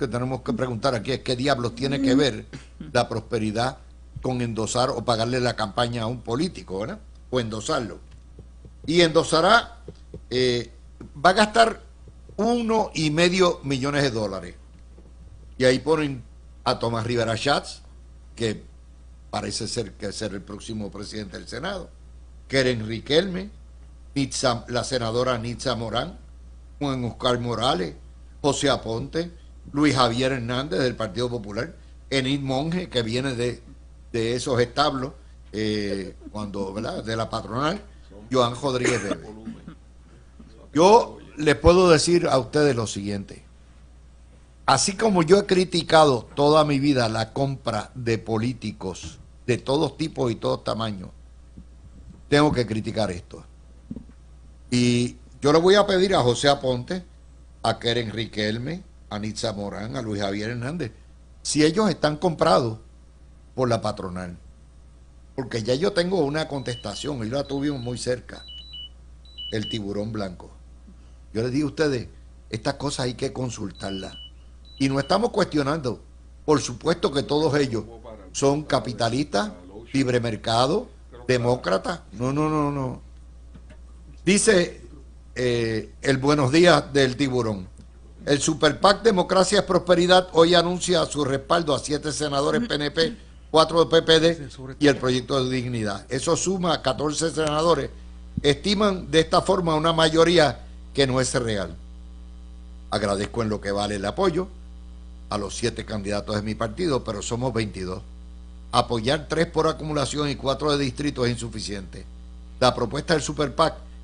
que tenemos que preguntar aquí es qué diablos tiene que ver la prosperidad con endosar o pagarle la campaña a un político, ¿verdad? O endosarlo. Y endosará, eh, va a gastar uno y medio millones de dólares. Y ahí ponen a Tomás Rivera Schatz, que parece ser que ser el próximo presidente del Senado, Keren Riquelme, la senadora Nitza Morán, Juan Oscar Morales, José Aponte, Luis Javier Hernández del Partido Popular, Enid Monge, que viene de, de esos establos, eh, cuando, ¿verdad? de la patronal, Joan Rodríguez Yo les puedo decir a ustedes lo siguiente. Así como yo he criticado toda mi vida la compra de políticos de todos tipos y todos tamaños, tengo que criticar esto. Y yo le voy a pedir a José Aponte, a Enrique Elme a Morán, a Luis Javier Hernández, si ellos están comprados por la patronal. Porque ya yo tengo una contestación y la tuvimos muy cerca. El tiburón blanco. Yo les digo a ustedes, estas cosas hay que consultarla Y no estamos cuestionando. Por supuesto que todos ellos son capitalistas, libre mercado, demócratas. No, no, no, no. Dice eh, el buenos días del tiburón. El Super PAC Democracia Prosperidad hoy anuncia su respaldo a siete senadores PNP, cuatro PPD y el proyecto de dignidad. Eso suma a 14 senadores. Estiman de esta forma una mayoría que no es real. Agradezco en lo que vale el apoyo a los siete candidatos de mi partido, pero somos 22. Apoyar tres por acumulación y cuatro de distrito es insuficiente. La propuesta del Super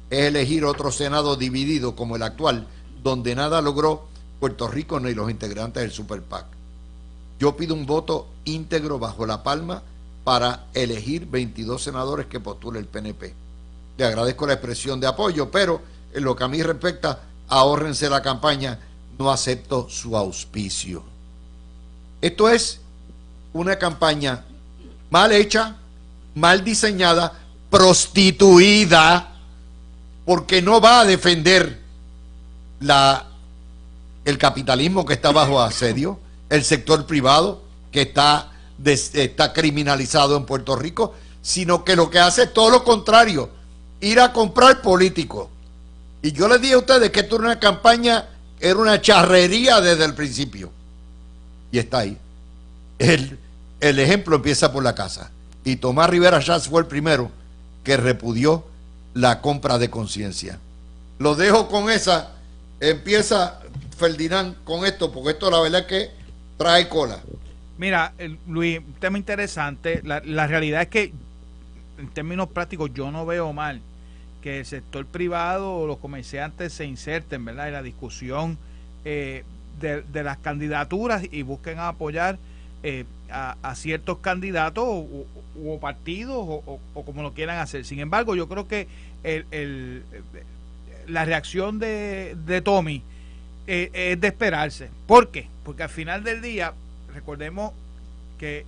es elegir otro Senado dividido como el actual donde nada logró Puerto Rico ni los integrantes del Super PAC. Yo pido un voto íntegro bajo la palma para elegir 22 senadores que postule el PNP. Le agradezco la expresión de apoyo, pero en lo que a mí respecta, ahórrense la campaña, no acepto su auspicio. Esto es una campaña mal hecha, mal diseñada, prostituida, porque no va a defender la, el capitalismo que está bajo asedio, el sector privado que está, está criminalizado en Puerto Rico, sino que lo que hace es todo lo contrario, ir a comprar políticos. Y yo les dije a ustedes que esto era una campaña, era una charrería desde el principio. Y está ahí. El, ejemplo empieza por la casa. Y Tomás Rivera ya fue el primero que repudió la compra de conciencia. Lo dejo con esa Empieza Ferdinand con esto, porque esto la verdad es que trae cola. Mira, eh, Luis, un tema interesante. La, realidad es que, en términos prácticos, yo no veo mal que el sector privado o los comerciantes se inserten, ¿verdad?, en la discusión eh, de, las candidaturas y busquen apoyar eh, a, ciertos candidatos o, partidos o, como lo quieran hacer. Sin embargo, yo creo que el, la reacción de, de Tommy eh, es de esperarse. ¿Por qué? Porque al final del día, recordemos que eh,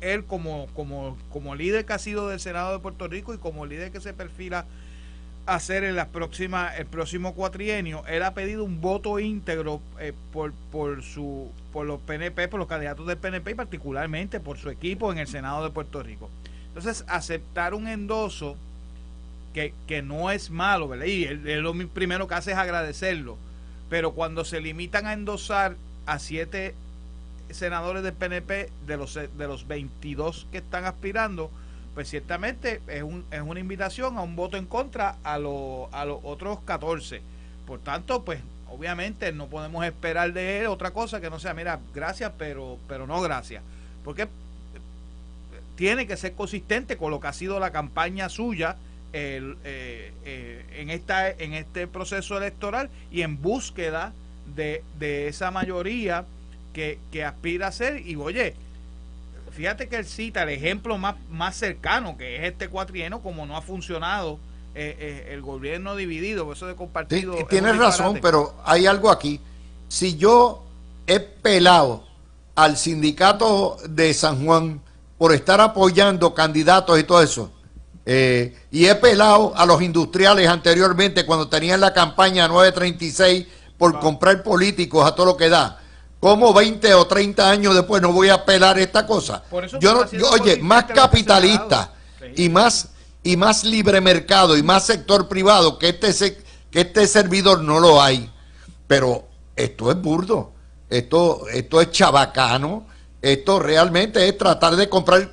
él como, como, líder que ha sido del Senado de Puerto Rico y como líder que se perfila hacer en el próximo cuatrienio. Él ha pedido un voto íntegro eh, por, su, por los PNP, por los candidatos del PNP y particularmente por su equipo en el Senado de Puerto Rico. Entonces, aceptar un endoso que, no es malo, ¿verdad? Y lo primero que hace es agradecerlo. Pero cuando se limitan a endosar a siete senadores del PNP de los, de los 22 que están aspirando, pues ciertamente es, un, es una invitación a un voto en contra a, a los otros 14. Por tanto, pues obviamente no podemos esperar de él otra cosa que no sea, mira, gracias, pero, pero no gracias. Porque eh, tiene que ser consistente con lo que ha sido la campaña suya eh, eh, en, esta, en este proceso electoral y en búsqueda de, de esa mayoría que, que, aspira a ser. Y oye, fíjate que él cita el ejemplo más, más cercano, que es este cuatrienio, como no ha funcionado eh, el gobierno dividido, eso de compartido. tienes razón, pero hay algo aquí. Si yo he pelado al sindicato de San Juan por estar apoyando candidatos y todo eso, eh, y he pelado a los industriales anteriormente cuando tenían la campaña 936 por comprar políticos a todo lo que da. ¿Cómo 20 o 30 años después no voy a pelar esta cosa? yo, oye, más capitalista y más y más libre mercado y más sector privado que este que este servidor no lo hay. Pero esto es burdo, esto esto es chabacano, esto realmente es tratar de comprar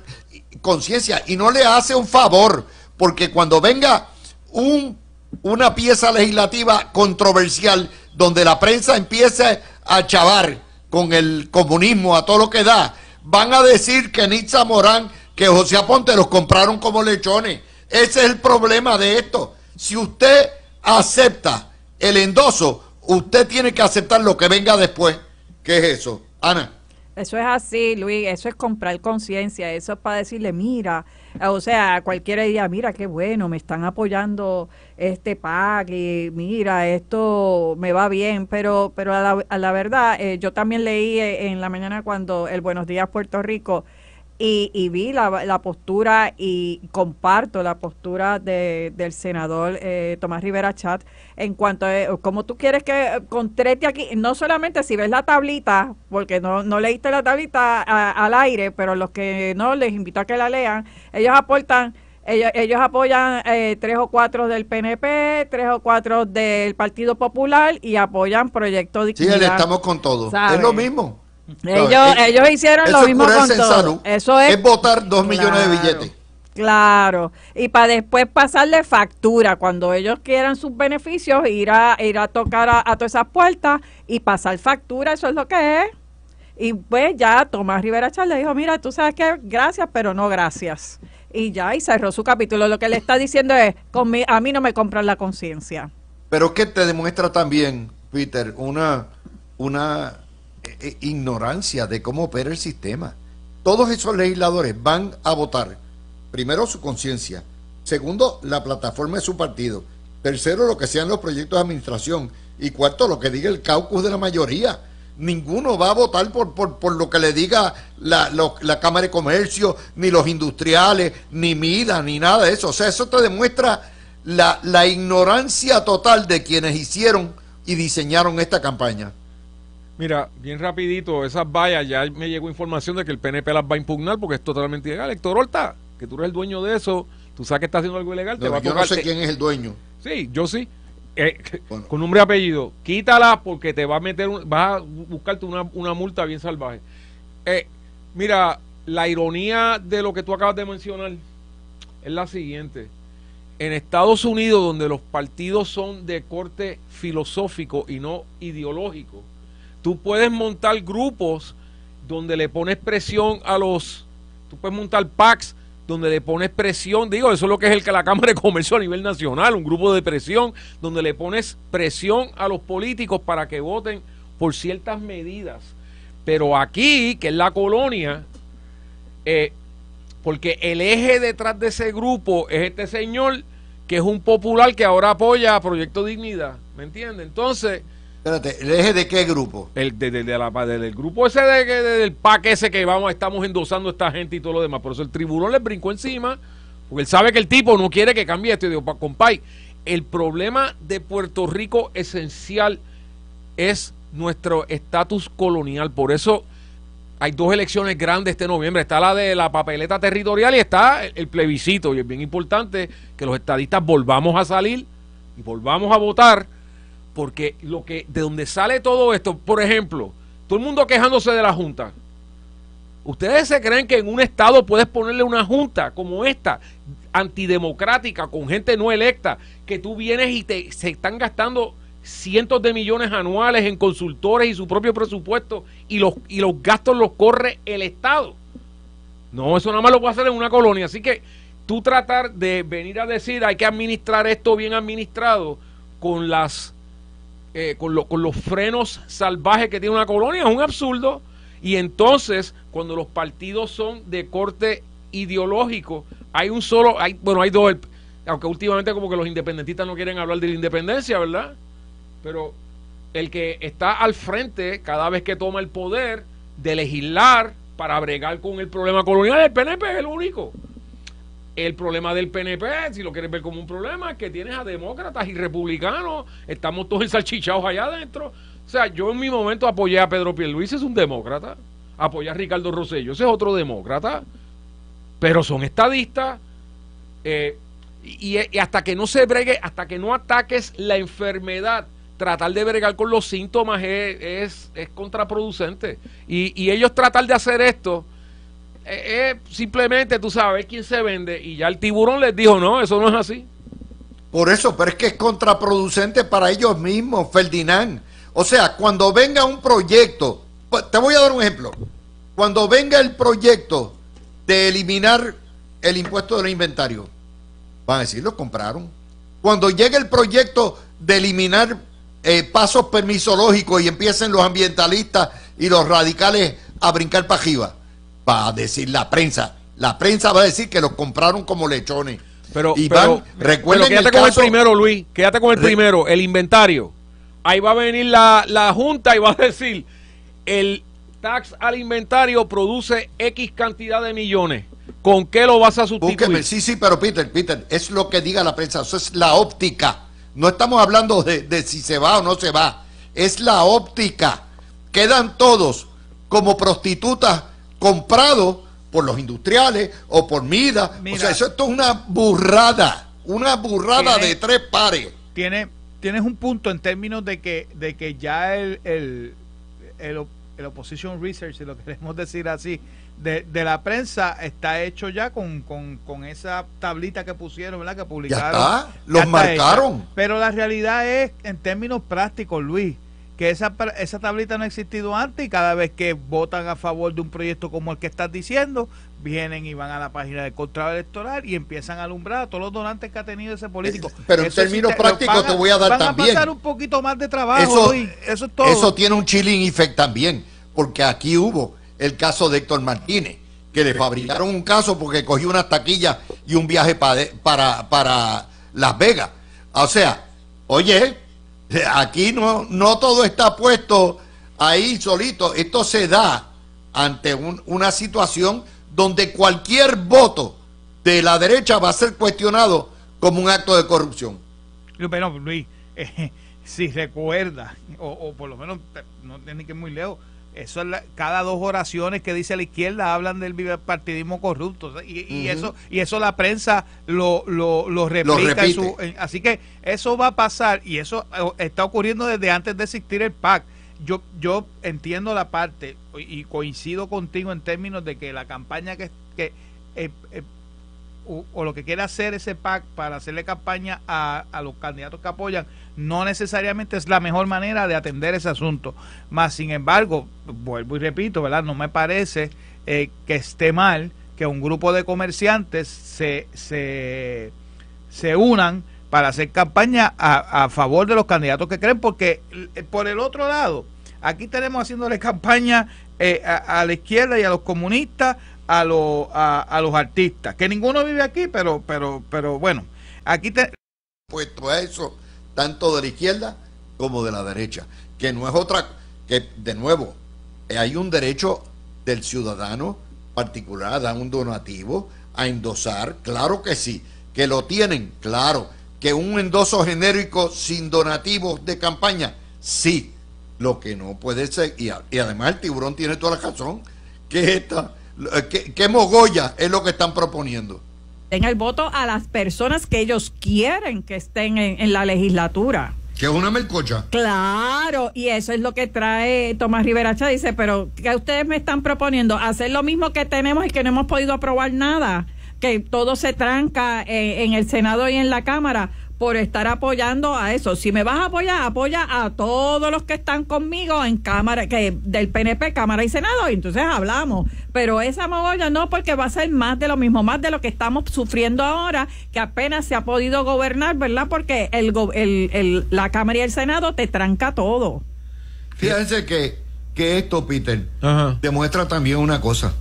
conciencia y no le hace un favor, porque cuando venga un, una pieza legislativa controversial donde la prensa empiece a chavar con el comunismo, a todo lo que da, van a decir que Nitza Morán, que José Aponte los compraron como lechones. Ese es el problema de esto. Si usted acepta el endoso, usted tiene que aceptar lo que venga después. ¿Qué es eso? Ana. Eso es así, Luis, eso es comprar conciencia, eso es para decirle, mira, o sea, cualquier día, mira qué bueno, me están apoyando este PAC y mira, esto me va bien, pero pero a la, verdad, eh, yo también leí eh, en la mañana cuando el Buenos Días Puerto Rico y, vi la, la, postura y comparto la postura de, del senador eh, Tomás Rivera Chat en cuanto a eh, cómo tú quieres que contrete aquí, no solamente si ves la tablita, porque no, no leíste la tablita al aire, pero los que no, les invito a que la lean, ellos aportan ellos, ellos, apoyan eh, tres o cuatro del PNP, tres o cuatro del Partido Popular y apoyan proyectos de Sí, le estamos con todo. Es lo mismo. Ellos, ellos eh, hicieron lo mismo con todo. eso es, votar dos millones de billetes. Claro, y para después pasarle factura cuando ellos quieran sus beneficios, ir a ir a tocar a, todas esas puertas y pasar factura, eso es lo que es. Y pues ya Tomás Rivera Charles dijo, mira, tú sabes que gracias, pero no gracias. Y ya, y cerró su capítulo. Lo que le está diciendo es, con a mí no me compran la conciencia. Pero que te demuestra también, Peter, una, una e, e, ignorancia de cómo opera el sistema. Todos esos legisladores van a votar, primero su conciencia, segundo la plataforma de su partido, tercero lo que sean los proyectos de administración y cuarto lo que diga el caucus de la mayoría. Ninguno va a votar por, lo que le diga la, Cámara de Comercio, ni los industriales, ni Mida, ni nada de eso. O sea, eso te demuestra la ignorancia total de quienes hicieron y diseñaron esta campaña. Mira, bien rapidito, esas vallas, ya me llegó información de que el PNP las va a impugnar porque es totalmente ilegal. Héctor Horta, que tú eres el dueño de eso, tú sabes que estás haciendo algo ilegal, Yo no sé quién es el dueño. Sí, yo sí. Eh, con nombre y apellido, quítala porque te va a meter, un, vas a buscarte una, una multa bien salvaje. Eh, mira, la ironía de lo que tú acabas de mencionar es la siguiente. En Estados Unidos, donde los partidos son de corte filosófico y no ideológico, Tú puedes montar grupos donde le pones presión a los... Tú puedes montar packs donde le pones presión, digo, eso es lo que es el que la Cámara de Comercio a nivel nacional, un grupo de presión, donde le pones presión a los políticos para que voten por ciertas medidas. Pero aquí, que es la colonia, eh, porque el eje detrás de ese grupo es este señor que es un popular que ahora apoya a Proyecto Dignidad, ¿me entiendes? Entonces, Espérate, ¿el eje de qué grupo? El del grupo ese del PAC ese que vamos, estamos endosando esta gente y todo lo demás. Por eso el tribunal le brincó encima, porque él sabe que el tipo no quiere que cambie esto. Y digo, compay, el problema de Puerto Rico esencial es nuestro estatus colonial. Por eso hay dos elecciones grandes este noviembre. Está la de la papeleta territorial y está el plebiscito. Y es bien importante que los estadistas volvamos a salir y volvamos a votar porque lo que, de donde sale todo esto, por ejemplo, todo el mundo quejándose de la Junta. ¿Ustedes se creen que en un Estado puedes ponerle una Junta como esta, antidemocrática, con gente no electa, que tú vienes y te, se están gastando cientos de millones anuales en consultores y su propio presupuesto y los, y los gastos los corre el Estado? No, eso nada más lo puede hacer en una colonia. Así que tú tratar de venir a decir hay que administrar esto bien administrado con las eh, con, con los frenos salvajes que tiene una colonia, es un absurdo. Y entonces, cuando los partidos son de corte ideológico, hay un solo, hay, bueno, hay dos, aunque últimamente como que los independentistas no quieren hablar de la independencia, ¿verdad? Pero el que está al frente cada vez que toma el poder de legislar para bregar con el problema colonial, el PNP es el único. El problema del PNP, si lo quieres ver como un problema, es que tienes a demócratas y republicanos, estamos todos ensalchichados allá adentro. O sea, yo en mi momento apoyé a Pedro Pierluisi, es un demócrata. Apoyé a Ricardo rosellos ese es otro demócrata. Pero son estadistas. Eh, y, hasta que no se bregue, hasta que no ataques la enfermedad, tratar de bregar con los síntomas es, es, contraproducente. Y, y ellos tratar de hacer esto eh, eh, simplemente tú sabes quién se vende y ya el tiburón les dijo, no, eso no es así. Por eso, pero es que es contraproducente para ellos mismos, Ferdinand. O sea, cuando venga un proyecto, pues, te voy a dar un ejemplo, cuando venga el proyecto de eliminar el impuesto del inventario, van a decir, lo compraron. Cuando llegue el proyecto de eliminar eh, pasos permisológicos y empiecen los ambientalistas y los radicales a brincar para arriba va a decir la prensa. La prensa va a decir que lo compraron como lechones. Pero, Iván pero, recuerden quédate con el primero, Luis. Quédate con el primero, el inventario. Ahí va a venir la, Junta y va a decir: el tax al inventario produce X cantidad de millones. ¿Con qué lo vas a sustituir? Sí, sí, pero Peter, Peter, es lo que diga la prensa. Eso es la óptica. No estamos hablando de si se va o no se va. Es la óptica. Quedan todos como prostitutas comprado por los industriales o por Mida. o sea, eso esto es una burrada, una burrada de tres pares. Tiene, tienes un punto en términos de que, de que ya el, el, el, Opposition Research, si lo queremos decir así, de, de, la prensa está hecho ya con, con, esa tablita que pusieron, ¿verdad? Que publicaron. Ya está, los marcaron. Pero la realidad es, en términos prácticos, Luis, que esa, esa tablita no ha existido antes y cada vez que votan a favor de un proyecto como el que estás diciendo, vienen y van a la página del contrato electoral y empiezan a alumbrar a todos los donantes que ha tenido ese político. Eh, pero en términos prácticos te voy a dar también. a pasar un poquito más de trabajo. Eso, eso es todo. Eso tiene un chilling effect también, porque aquí hubo el caso de Héctor Martínez, que le fabricaron un caso porque cogió unas taquillas y un viaje para, para, para Las Vegas. O sea, oye, Aquí no, no todo está puesto ahí solito. Esto se da ante una situación donde cualquier voto de la derecha va a ser cuestionado como un acto de corrupción. Pero Luis, si recuerda, o, o, por lo menos no tiene que muy lejos, eso cada dos oraciones que dice la izquierda hablan del partidismo corrupto y, eso y eso la prensa lo, lo, lo replica. así que eso va a pasar y eso eh, está ocurriendo desde antes de existir el PAC. Yo yo entiendo la parte y coincido contigo en términos de que la campaña que, que eh, eh, o, lo que quiere hacer ese PAC para hacerle campaña a los candidatos que apoyan no necesariamente es la mejor manera de atender ese asunto. Más sin embargo, vuelvo y repito, ¿verdad? No me parece eh, que esté mal que un grupo de comerciantes se, se, unan para hacer campaña a, a, favor de los candidatos que creen, porque eh, por el otro lado, aquí tenemos haciéndole campaña eh, a, la izquierda y a los comunistas, a, a, a, los artistas, que ninguno vive aquí, pero, pero, pero bueno, aquí te... Puesto eso, tanto de la izquierda como de la derecha, que no es otra, que de nuevo, hay un derecho del ciudadano particular a dar un donativo, a endosar, claro que sí, que lo tienen, claro, que un endoso genérico sin donativos de campaña, sí, lo que no puede ser, y, además el tiburón tiene toda la razón, que esta, que, que es lo que están proponiendo den el voto a las personas que ellos quieren que estén en, la legislatura. Que es una melcocha. Claro, y eso es lo que trae Tomás Riveracha. Dice, pero que ustedes me están proponiendo? Hacer lo mismo que tenemos y que no hemos podido aprobar nada. Que todo se tranca eh, en el Senado y en la Cámara por estar apoyando a eso. Si me vas a apoyar, apoya a todos los que están conmigo en Cámara, que del PNP, Cámara y Senado, y entonces hablamos. Pero esa mogolla no, porque va a ser más de lo mismo, más de lo que estamos sufriendo ahora, que apenas se ha podido gobernar, ¿verdad? Porque la Cámara y el Senado te tranca todo. Fíjense que, esto, Peter, demuestra también una cosa.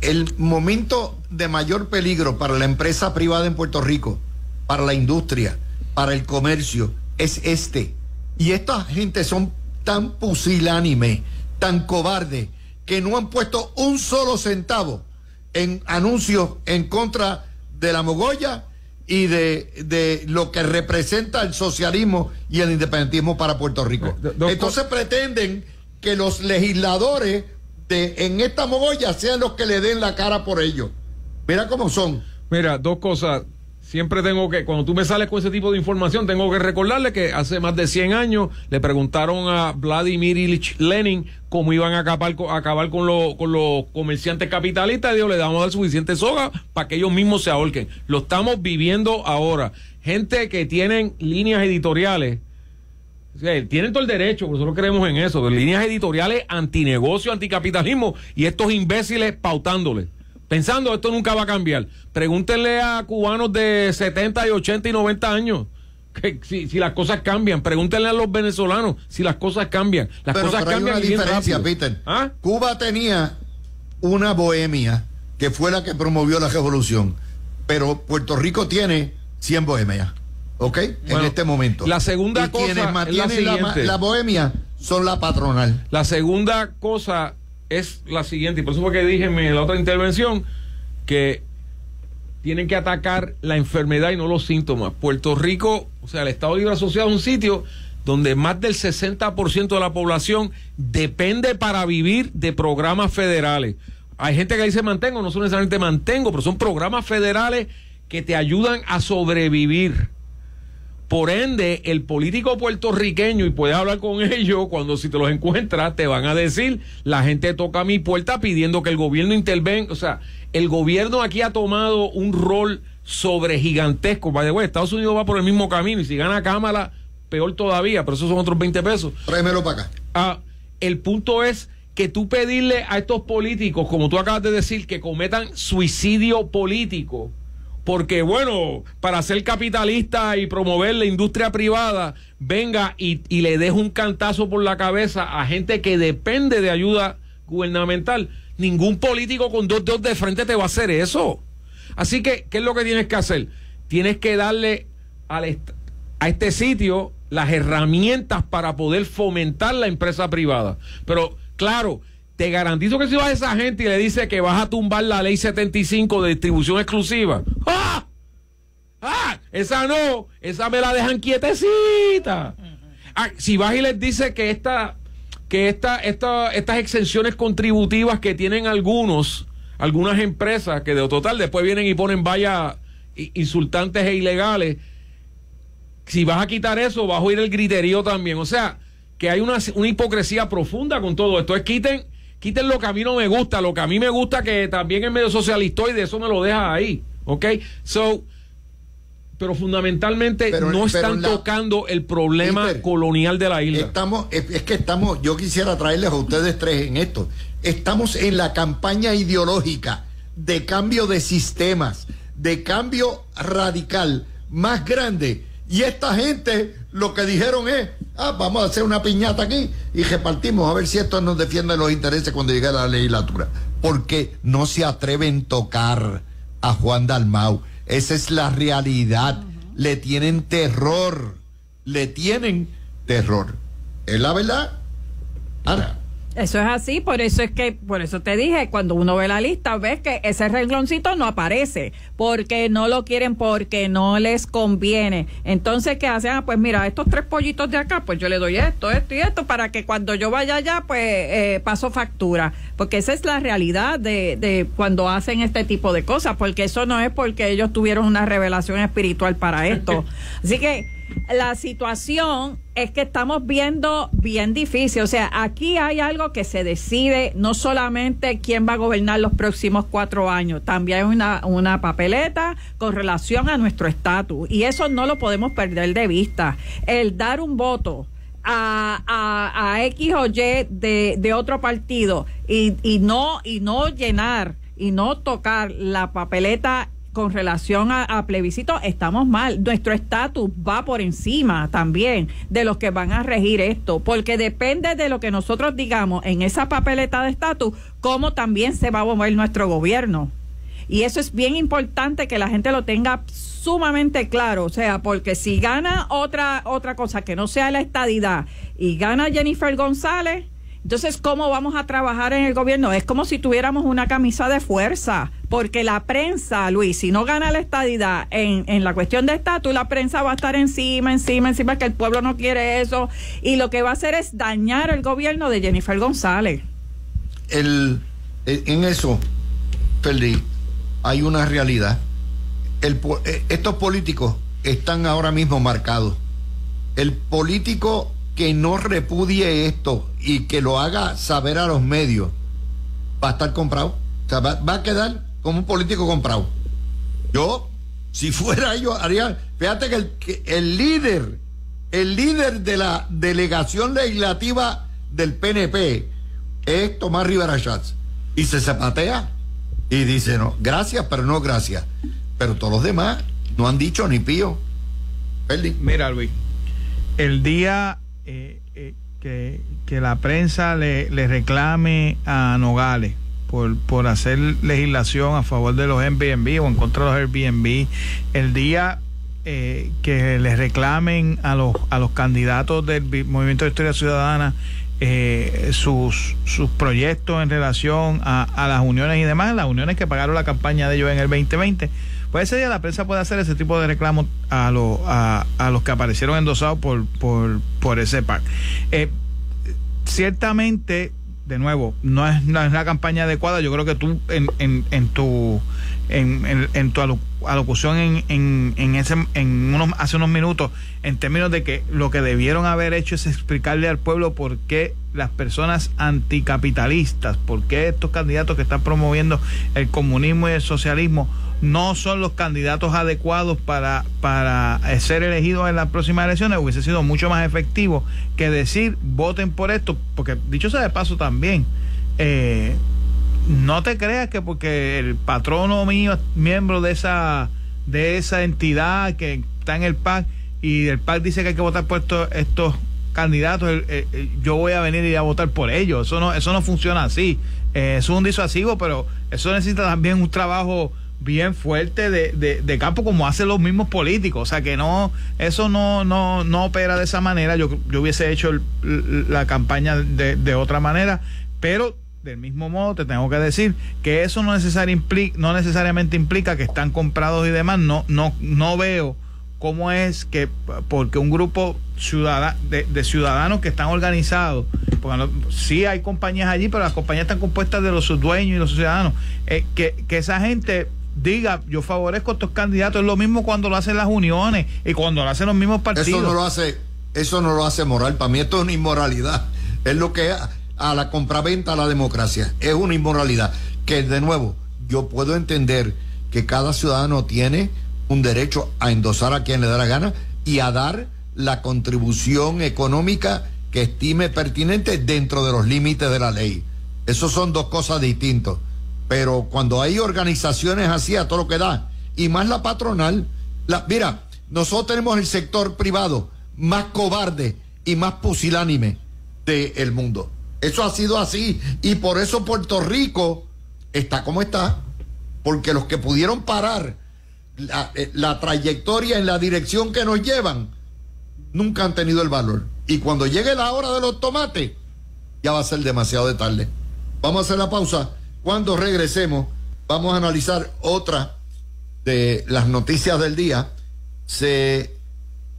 El momento de mayor peligro para la empresa privada en Puerto Rico para la industria, para el comercio, es este. Y esta gente son tan pusilánime, tan cobarde, que no han puesto un solo centavo en anuncios en contra de la mogolla y de, de, lo que representa el socialismo y el independentismo para Puerto Rico. Eh, Entonces pretenden que los legisladores de, en esta mogolla sean los que le den la cara por ello. Mira cómo son. Mira, dos cosas siempre tengo que, cuando tú me sales con ese tipo de información, tengo que recordarle que hace más de 100 años le preguntaron a Vladimir Ilich Lenin cómo iban a acabar, con, con los comerciantes capitalistas. Y Dios, le damos a suficiente soga para que ellos mismos se ahorquen. Lo estamos viviendo ahora. Gente que tienen líneas editoriales. tienen todo el derecho, nosotros creemos en eso, de líneas editoriales antinegocio, anticapitalismo, y estos imbéciles pautándoles pensando esto nunca va a cambiar. Pregúntenle a cubanos de 70 y 80 y 90 años. si, las cosas cambian, pregúntenle a los venezolanos si las cosas cambian. Las pero, cosas cambian. Hay una diferencia, Peter. ¿Ah? Cuba tenía una bohemia que fue la que promovió la revolución, pero Puerto Rico tiene 100 bohemias, ¿ok? en este momento. La segunda cosa. Quienes la bohemia son la patronal. La segunda cosa es la siguiente, y por eso fue que dije en la otra intervención que tienen que atacar la enfermedad y no los síntomas. Puerto Rico, o sea, el Estado Libre Asociado a un sitio donde más del 60% de la población depende para vivir de programas federales. Hay gente que dice mantengo, no son necesariamente mantengo, pero son programas federales que te ayudan a sobrevivir. Por ende, el político puertorriqueño, y puedes hablar con ellos, cuando si te los encuentras, te van a decir, la gente toca mi puerta pidiendo que el gobierno intervenga. O sea, el gobierno aquí ha tomado un rol sobre gigantesco. Estados Unidos va por el mismo camino y si gana Cámara, peor todavía, pero esos son otros 20 pesos. Tráemelo para acá. Ah, el punto es que tú pedirle a estos políticos, como tú acabas de decir, que cometan suicidio político porque bueno, para ser capitalista y promover la industria privada, venga y, le deje un cantazo por la cabeza a gente que depende de ayuda gubernamental. Ningún político con dos dedos de frente te va a hacer eso. Así que, ¿qué es lo que tienes que hacer? Tienes que darle a este sitio las herramientas para poder fomentar la empresa privada. Pero, claro, te garantizo que si vas a esa gente y le dice que vas a tumbar la ley 75 de distribución exclusiva, ¡ah! ¡Ah! Esa no, esa me la dejan quietecita. Ah, si vas y les dice que esta, que estas exenciones contributivas que tienen algunos, algunas empresas que de total después vienen y ponen vaya insultantes e ilegales, si vas a quitar eso, vas a oír el griterío también. O sea, que hay una hipocresía profunda con todo esto. Es quiten quiten lo que a mí no me gusta, lo que a mí me gusta que también es medio y socialista de eso me lo deja ahí, ¿ok? So, pero fundamentalmente no están tocando el problema colonial de la isla. es, que estamos, yo quisiera traerles a ustedes tres en esto. Estamos en la campaña ideológica de cambio de sistemas, de cambio radical más grande. Y esta gente lo que dijeron es, Ah, vamos a hacer una piñata aquí y repartimos a ver si esto nos defiende los intereses cuando llegue a la legislatura. Porque no se atreven a tocar a Juan Dalmau. Esa es la realidad. Le tienen terror. Le tienen terror. Es la verdad. Ahora, eso es así, por eso es que, por eso te dije, cuando uno ve la lista, ves que ese rengloncito no aparece, porque no lo quieren, porque no les conviene. Entonces, ¿qué hacen? Ah, pues mira, estos tres pollitos de acá, pues yo le doy esto, esto y esto, para que cuando yo vaya allá, pues eh, paso factura. Porque esa es la realidad de, de cuando hacen este tipo de cosas, porque eso no es porque ellos tuvieron una revelación espiritual para esto. Así que la situación es que estamos viendo bien difícil. O sea, aquí hay algo que se decide, no solamente quién va a gobernar los próximos cuatro años, también hay una, una papeleta con relación a nuestro estatus. Y eso no lo podemos perder de vista. El dar un voto. A, X o Y de, otro partido y, no, y no llenar y no tocar la papeleta con relación a, plebiscito, estamos mal. Nuestro estatus va por encima también de los que van a regir esto, porque depende de lo que nosotros digamos en esa papeleta de estatus, cómo también se va a mover nuestro gobierno. Y eso es bien importante que la gente lo tenga sumamente claro, o sea, porque si gana otra otra cosa que no sea la estadidad y gana Jennifer González, entonces, ¿cómo vamos a trabajar en el gobierno? Es como si tuviéramos una camisa de fuerza, porque la prensa, Luis, si no gana la estadidad en, la cuestión de estatus, la prensa va a estar encima, encima, encima, que el pueblo no quiere eso, y lo que va a hacer es dañar el gobierno de Jennifer González. El, eh, en eso, perdí, hay una realidad. Eh, estos políticos están ahora mismo marcados. El político que no repudie esto y que lo haga saber a los medios, va a estar comprado. O sea, va, a quedar como un político comprado. Yo, si fuera yo, haría. Fíjate que el, líder, el líder de la delegación legislativa del PNP es Tomás Rivera Schatz. Y se zapatea y dice, no, gracias, pero no gracias. Pero todos los demás no han dicho ni pío. Mira, Luis, el día eh, eh que, la prensa le, reclame a Nogales por, hacer legislación a favor de los Airbnb o en contra de los Airbnb, el día eh, que le reclamen a los, a los candidatos del Movimiento de Historia Ciudadana eh, sus, sus proyectos en relación a, a, las uniones y demás, las uniones que pagaron la campaña de ellos en el 2020, pues ese día la prensa puede hacer ese tipo de reclamos a, a, los que aparecieron endosados por, por, ese PAC. Eh, ciertamente, de nuevo, no es, la campaña adecuada. Yo creo que tú en, en, en tu, en, en tu alocución en, en, ese, en unos, hace unos minutos en términos de que lo que debieron haber hecho es explicarle al pueblo por qué las personas anticapitalistas, por qué estos candidatos que están promoviendo el comunismo y el socialismo no son los candidatos adecuados para, para ser elegidos en las próximas elecciones, hubiese sido mucho más efectivo que decir voten por esto, porque dicho sea de paso también, eh, no te creas que porque el patrono mío es miembro de esa, de esa entidad que está en el PAC y el PAC dice que hay que votar por estos, candidatos, yo voy a venir y a votar por ellos. Eso no, eso no funciona así. Eh, es un disuasivo, pero eso necesita también un trabajo bien fuerte de, de, campo como hacen los mismos políticos. O sea que no, eso no, no, no opera de esa manera. Yo, yo hubiese hecho la campaña de, de, otra manera, pero del mismo modo, te tengo que decir que eso no, necesariamente implica que están comprados y demás. No, no, no veo cómo es que, porque un grupo de, ciudadanos que están organizados, porque sí hay compañías allí, pero las compañías están compuestas de los dueños y los ciudadanos, eh, que, esa gente diga yo favorezco a estos candidatos es lo mismo cuando lo hacen las uniones y cuando lo hacen los mismos partidos. Eso no lo hace, eso no lo hace moral. Para mí esto es una inmoralidad. Es lo que a la compraventa a la democracia. Es una inmoralidad que, de nuevo, yo puedo entender que cada ciudadano tiene un derecho a endosar a quien le da la gana y a dar la contribución económica que estime pertinente dentro de los límites de la ley. Esas son dos cosas distintas. Pero cuando hay organizaciones así a todo lo que da, y más la patronal, mira, nosotros tenemos el sector privado más cobarde y más pusilánime del el mundo. Eso ha sido así y por eso Puerto Rico está como está, porque los que pudieron parar eh, la, trayectoria en la dirección que nos llevan nunca han tenido el valor. Y cuando llegue la hora de los tomates, ya va a ser demasiado de tarde. Vamos a hacer la pausa. Cuando regresemos, vamos a analizar otra de las noticias del día. Se,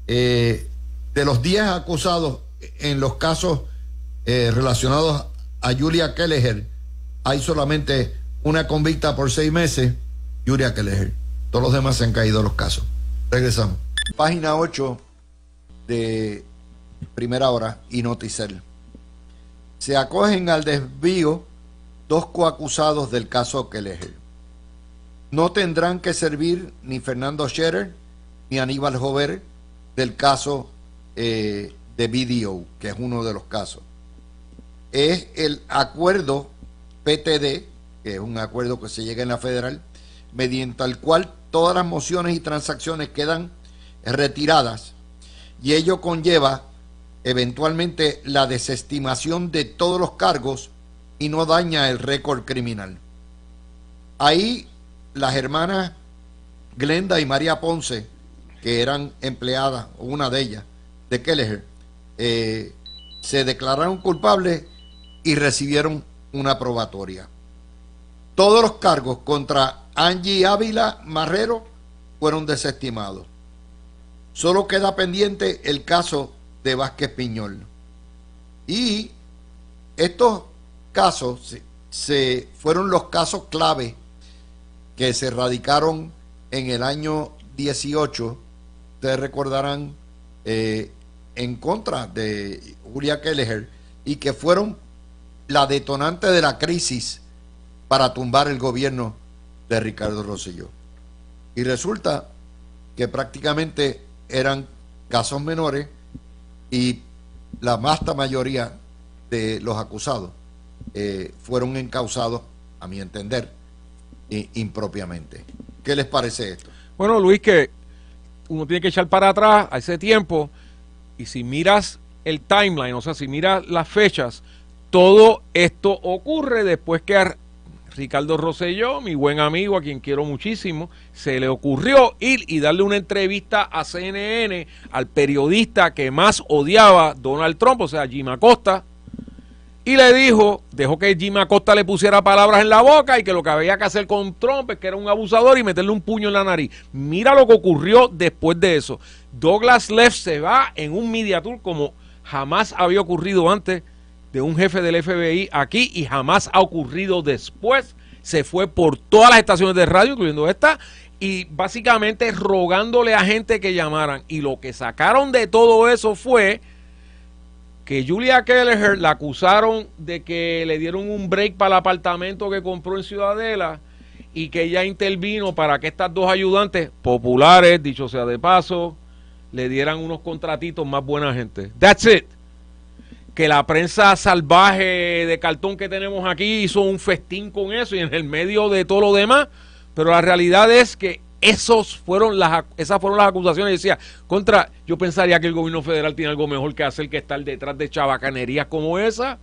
eh, de los 10 acusados en los casos eh, relacionados a Julia Kelleher, hay solamente una convicta por seis meses, Julia Kelleher. Todos los demás se han caído los casos. Regresamos. Página 8 de Primera Hora y Noticel. Se acogen al desvío dos coacusados del caso Kelleher. No tendrán que servir ni Fernando Scherer ni Aníbal Jover del caso eh, de BDO, que es uno de los casos es el acuerdo PTD, que es un acuerdo que se llega en la federal, mediante el cual todas las mociones y transacciones quedan retiradas y ello conlleva eventualmente la desestimación de todos los cargos y no daña el récord criminal. Ahí las hermanas Glenda y María Ponce, que eran empleadas, una de ellas, de Kelleher, eh, se declararon culpables y recibieron una probatoria. Todos los cargos contra Angie Ávila Marrero fueron desestimados. Solo queda pendiente el caso de Vázquez Piñol. Y estos casos se, fueron los casos clave que se radicaron en el año 18. Ustedes recordarán eh, en contra de Julia Kelleher y que fueron la detonante de la crisis para tumbar el gobierno de Ricardo Rosselló. Y resulta que prácticamente eran casos menores y la vasta mayoría de los acusados eh, fueron encausados, a mi entender, impropiamente. ¿Qué les parece esto? Bueno, Luis, que uno tiene que echar para atrás a ese tiempo y si miras el timeline, o sea, si miras las fechas, todo esto ocurre después que a Ricardo Rosselló, mi buen amigo, a quien quiero muchísimo, se le ocurrió ir y darle una entrevista a CNN al periodista que más odiaba Donald Trump, o sea, Jim Acosta, y le dijo, dejó que Jim Acosta le pusiera palabras en la boca y que lo que había que hacer con Trump es que era un abusador y meterle un puño en la nariz. Mira lo que ocurrió después de eso. Douglas Leff se va en un media tour como jamás había ocurrido antes de un jefe del FBI aquí y jamás ha ocurrido después. Se fue por todas las estaciones de radio, incluyendo esta, y básicamente rogándole a gente que llamaran. Y lo que sacaron de todo eso fue que Julia Kelleher la acusaron de que le dieron un break para el apartamento que compró en Ciudadela y que ella intervino para que estas dos ayudantes populares, dicho sea de paso, le dieran unos contratitos más buena gente. That's it que la prensa salvaje de cartón que tenemos aquí hizo un festín con eso y en el medio de todo lo demás, pero la realidad es que esos fueron las, esas fueron las acusaciones. decía, contra, yo pensaría que el gobierno federal tiene algo mejor que hacer que estar detrás de chabacanerías como esa.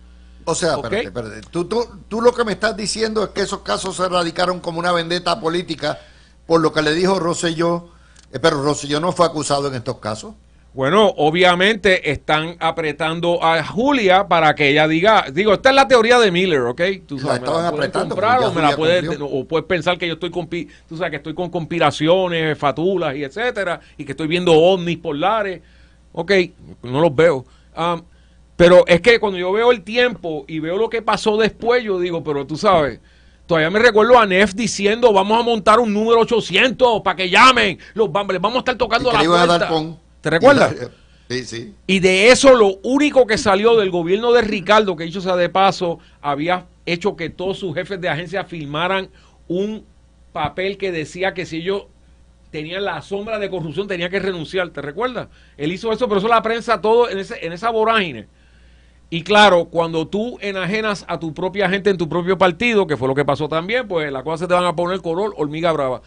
O sea, espérate, Tú, lo que me estás diciendo es que esos casos se erradicaron como una vendetta política por lo que le dijo Rosselló, eh, pero Rosselló no fue acusado en estos casos. Bueno, obviamente están apretando a Julia para que ella diga, digo, esta es la teoría de Miller, ¿ok? Tú sabes, la estaban apretando. Comprar, o, me la puedes, o puedes pensar que yo estoy con, tú sabes, que estoy con conspiraciones, fatulas y etcétera, y que estoy viendo ovnis polares. Ok, no los veo. pero es que cuando yo veo el tiempo y veo lo que pasó después, yo digo, pero tú sabes, Todavía me recuerdo a Nef diciendo, vamos a montar un número 800 para que llamen. Los, les vamos a estar tocando la puerta. a dar con ¿Te recuerdas? Sí, sí. Y de eso lo único que salió del gobierno de Ricardo, que dicho sea de paso, había hecho que todos sus jefes de agencia firmaran un papel que decía que si ellos tenían la sombra de corrupción tenía que renunciar, ¿te recuerdas? Él hizo eso, pero eso la prensa todo en, ese, en esa vorágine. Y claro, cuando tú enajenas a tu propia gente en tu propio partido, que fue lo que pasó también, pues las cosas se te van a poner color hormiga brava.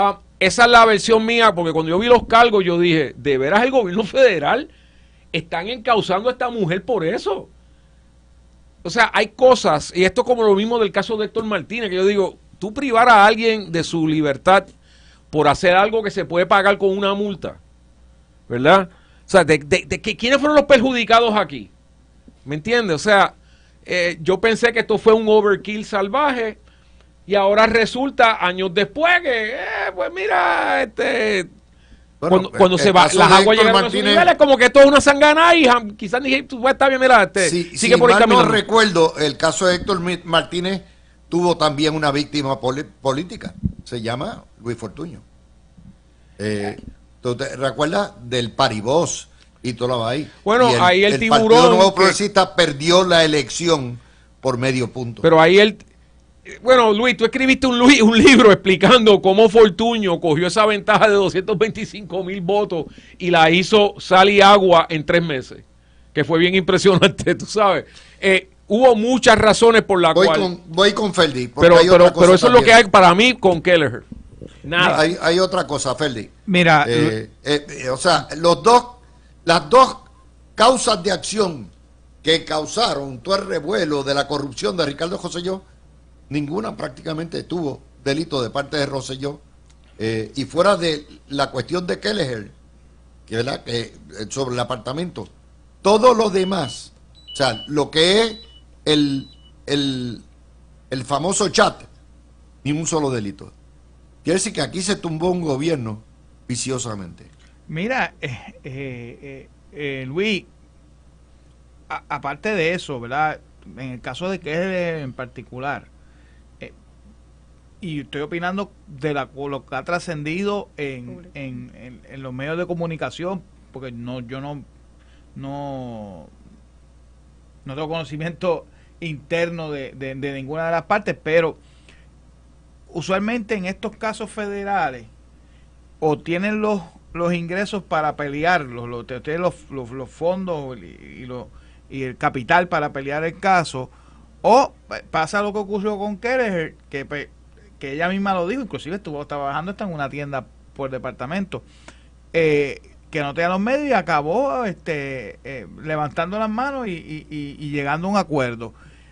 Ah, esa es la versión mía, porque cuando yo vi los cargos, yo dije, ¿de veras el gobierno federal están encausando a esta mujer por eso? O sea, hay cosas, y esto como lo mismo del caso de Héctor Martínez, que yo digo, tú privar a alguien de su libertad por hacer algo que se puede pagar con una multa, ¿verdad? O sea, de, de, ¿quiénes fueron los perjudicados aquí? ¿Me entiendes? O sea, eh, yo pensé que esto fue un overkill salvaje, y ahora resulta, años después, que, eh, pues mira, este. cuando, pues, cuando eh, se va, las aguas llegan a niveles, como que todo es una sangana y quizás ni pues, está bien, mira, este, si, sigue si por no recuerdo, el caso de Héctor Martínez tuvo también una víctima política, se llama Luis Fortuño. Eh, te recuerdas del Paribos y todo lo ahí? Bueno, ahí el, tiburón. El Nuevo Progresista perdió la elección por medio punto. Pero ahí el, bueno, Luis, tú escribiste un, un libro explicando cómo Fortuño cogió esa ventaja de 225 mil votos y la hizo sal y agua en tres meses, que fue bien impresionante, tú sabes. Eh, hubo muchas razones por las cuales... voy con Ferdi. Pero, pero, pero, eso es lo que hay para mí con Keller. hay, hay, otra cosa, Ferdi. Mira. Eh, eh, o sea, los dos, las dos causas de acción que causaron todo el revuelo de la corrupción de Ricardo José Yo ninguna prácticamente tuvo delito de parte de Rosselló. Eh, y fuera de la cuestión de Kelleher, que, que, eh, sobre el apartamento, todo lo demás, o sea, lo que es el, el, famoso chat, ni un solo delito. Quiere decir que aquí se tumbó un gobierno viciosamente. Mira, eh, Luis, aparte de eso, ¿verdad? En el caso de Kelleher en particular, y estoy opinando de la, lo que ha trascendido en, los medios de comunicación, porque no yo no, no, tengo conocimiento interno de, ninguna de las partes, pero usualmente en estos casos federales o tienen los, los ingresos para pelearlos, los, los, los, fondos y, y el capital para pelear el caso, o eh, pasa lo que ocurrió con Kereger, que que ella misma lo dijo, inclusive estuvo trabajando está en una tienda por departamento, eh, que no tenía los medios y acabó este, eh, levantando las manos y, llegando a un acuerdo.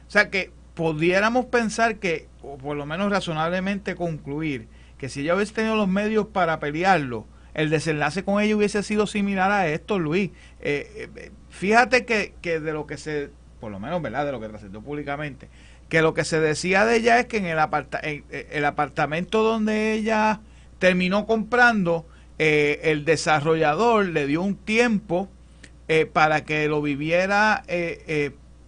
O sea que pudiéramos pensar que, o por lo menos razonablemente concluir, que si ella hubiese tenido los medios para pelearlo, el desenlace con ella hubiese sido similar a esto, Luis. Eh, fíjate que, de lo que se, por lo menos, ¿verdad? De lo que trascendió públicamente, que lo que se decía de ella es que en el, eh, apartamento donde ella terminó comprando, eh, el desarrollador le dio un tiempo eh, para que lo viviera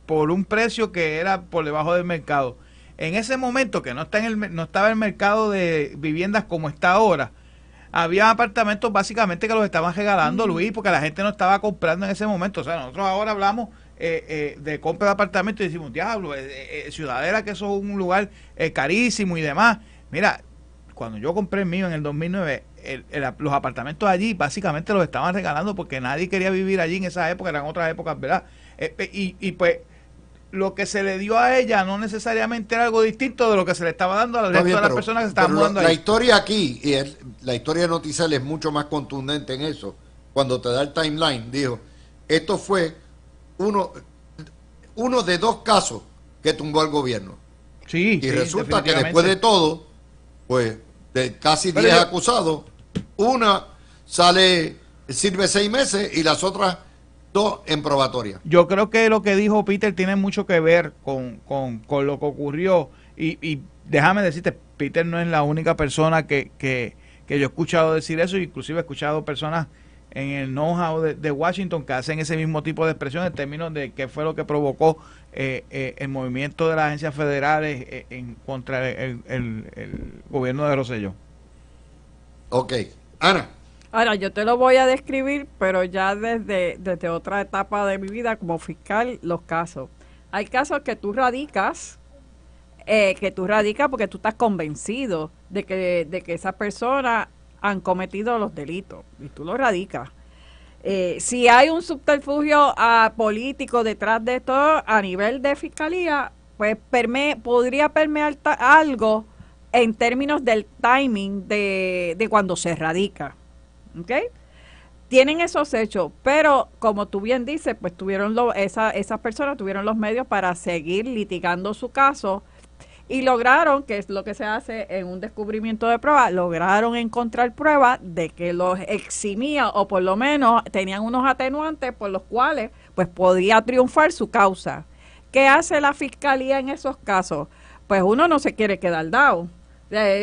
por un precio que era por debajo del mercado. En ese momento que no, está en no estaba el mercado de viviendas como está ahora, había apartamentos básicamente que los estaban regalando, Luis, porque la gente no estaba comprando en ese momento. O sea, nosotros ahora hablamos eh, eh, de compra de apartamentos y decimos, diablo, eh, Ciudadela que eso es un lugar carísimo y demás. Mira, cuando yo compré el mío en el 2009, los apartamentos allí básicamente los estaban regalando porque nadie quería vivir allí en esa época, eran otras épocas, ¿verdad? Y, pues lo que se le dio a ella no necesariamente era algo distinto de lo que se le estaba dando a la resto las personas que estaban mudando La historia aquí, y la historia de es mucho más contundente en eso. Cuando te da el timeline, dijo, esto fue uno, uno de dos casos que tumbó al gobierno. Sí, y resulta que después de todo, pues de casi 10 acusados, una sale, sirve seis meses y las otras dos en probatoria. Yo creo que lo que dijo Peter tiene mucho que ver con, con, lo que ocurrió. Y, y, déjame decirte, Peter no es la única persona que, que, que yo he escuchado decir eso, inclusive he escuchado personas en el know-how de, Washington que hacen ese mismo tipo de expresión en términos de qué fue lo que provocó eh, eh, el movimiento de las agencias federales eh, en contra el, el, gobierno de Roselló. Ok, Ana. Ahora, yo te lo voy a describir, pero ya desde, desde otra etapa de mi vida como fiscal, los casos. Hay casos que tú radicas, que tú radicas porque tú estás convencido de que, de que esa persona han cometido los delitos y tú lo radicas. Eh, si hay un subterfugio ah, político detrás de esto a nivel de fiscalía, pues podría permear algo en términos del timing de, cuando se radica. tienen esos hechos, pero como tú bien dices, pues tuvieron esas personas tuvieron los medios para seguir litigando su caso y lograron, que es lo que se hace en un descubrimiento de prueba, lograron encontrar pruebas de que los eximía o por lo menos tenían unos atenuantes por los cuales pues podía triunfar su causa. ¿Qué hace la fiscalía en esos casos? Pues uno no se quiere quedar dado.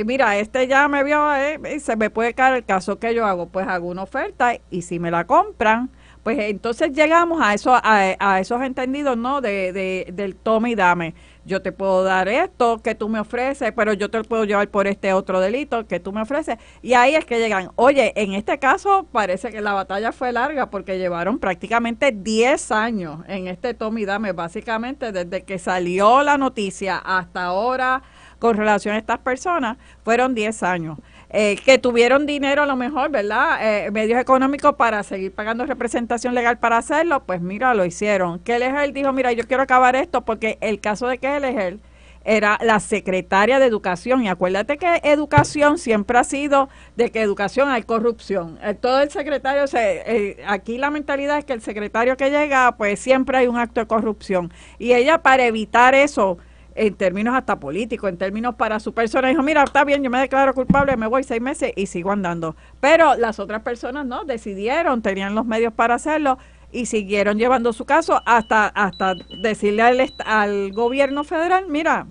mira, este ya me vio, eh, se me puede caer el caso que yo hago, pues hago una oferta y si me la compran, pues entonces llegamos a, eso, a, esos entendidos, ¿no? De, de, del tome y dame yo te puedo dar esto que tú me ofreces, pero yo te lo puedo llevar por este otro delito que tú me ofreces. Y ahí es que llegan, oye, en este caso parece que la batalla fue larga porque llevaron prácticamente 10 años en este Tommy Dame, básicamente desde que salió la noticia hasta ahora con relación a estas personas, fueron 10 años. Eh, que tuvieron dinero a lo mejor, ¿verdad? Eh, medios económicos para seguir pagando representación legal para hacerlo, pues mira, lo hicieron. Kelleher dijo, mira, yo quiero acabar esto porque el caso de Kelleher era la secretaria de educación y acuérdate que educación siempre ha sido de que educación hay corrupción. Eh, todo el secretario, se, aquí la mentalidad es que el secretario que llega, pues siempre hay un acto de corrupción. Y ella para evitar eso, en términos hasta políticos, en términos para su persona, dijo, mira, está bien, yo me declaro culpable, me voy seis meses y sigo andando. Pero las otras personas no, decidieron, tenían los medios para hacerlo y siguieron llevando su caso hasta, hasta decirle al, gobierno federal, mira,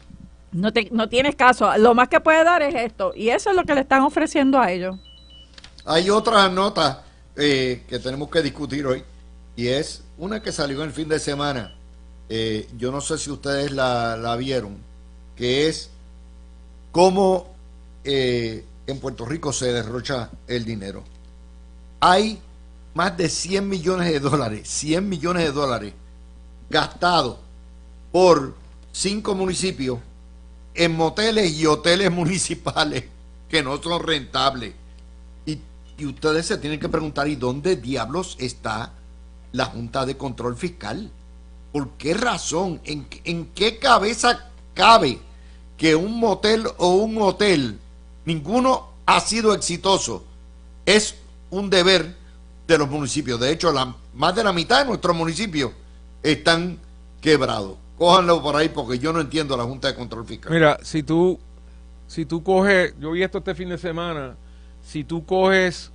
no, te, no tienes caso, lo más que puede dar es esto. Y eso es lo que le están ofreciendo a ellos. Hay otra nota eh, que tenemos que discutir hoy y es una que salió el fin de semana eh, yo no sé si ustedes la, vieron, que es cómo eh, en Puerto Rico se derrocha el dinero. Hay más de 100 millones de dólares, 100 millones de dólares gastados por cinco municipios en moteles y hoteles municipales que no son rentables. y ustedes se tienen que preguntar, ¿y dónde diablos está la Junta de Control Fiscal? ¿Por qué razón? ¿En, qué cabeza cabe que un motel o un hotel, ninguno ha sido exitoso? Es un deber de los municipios. De hecho, más de la mitad de nuestros municipios están quebrados. Cójanlo por ahí porque yo no entiendo la Junta de Control Fiscal. Mira, si tú, si tú coges, yo vi esto este fin de semana, si tú coges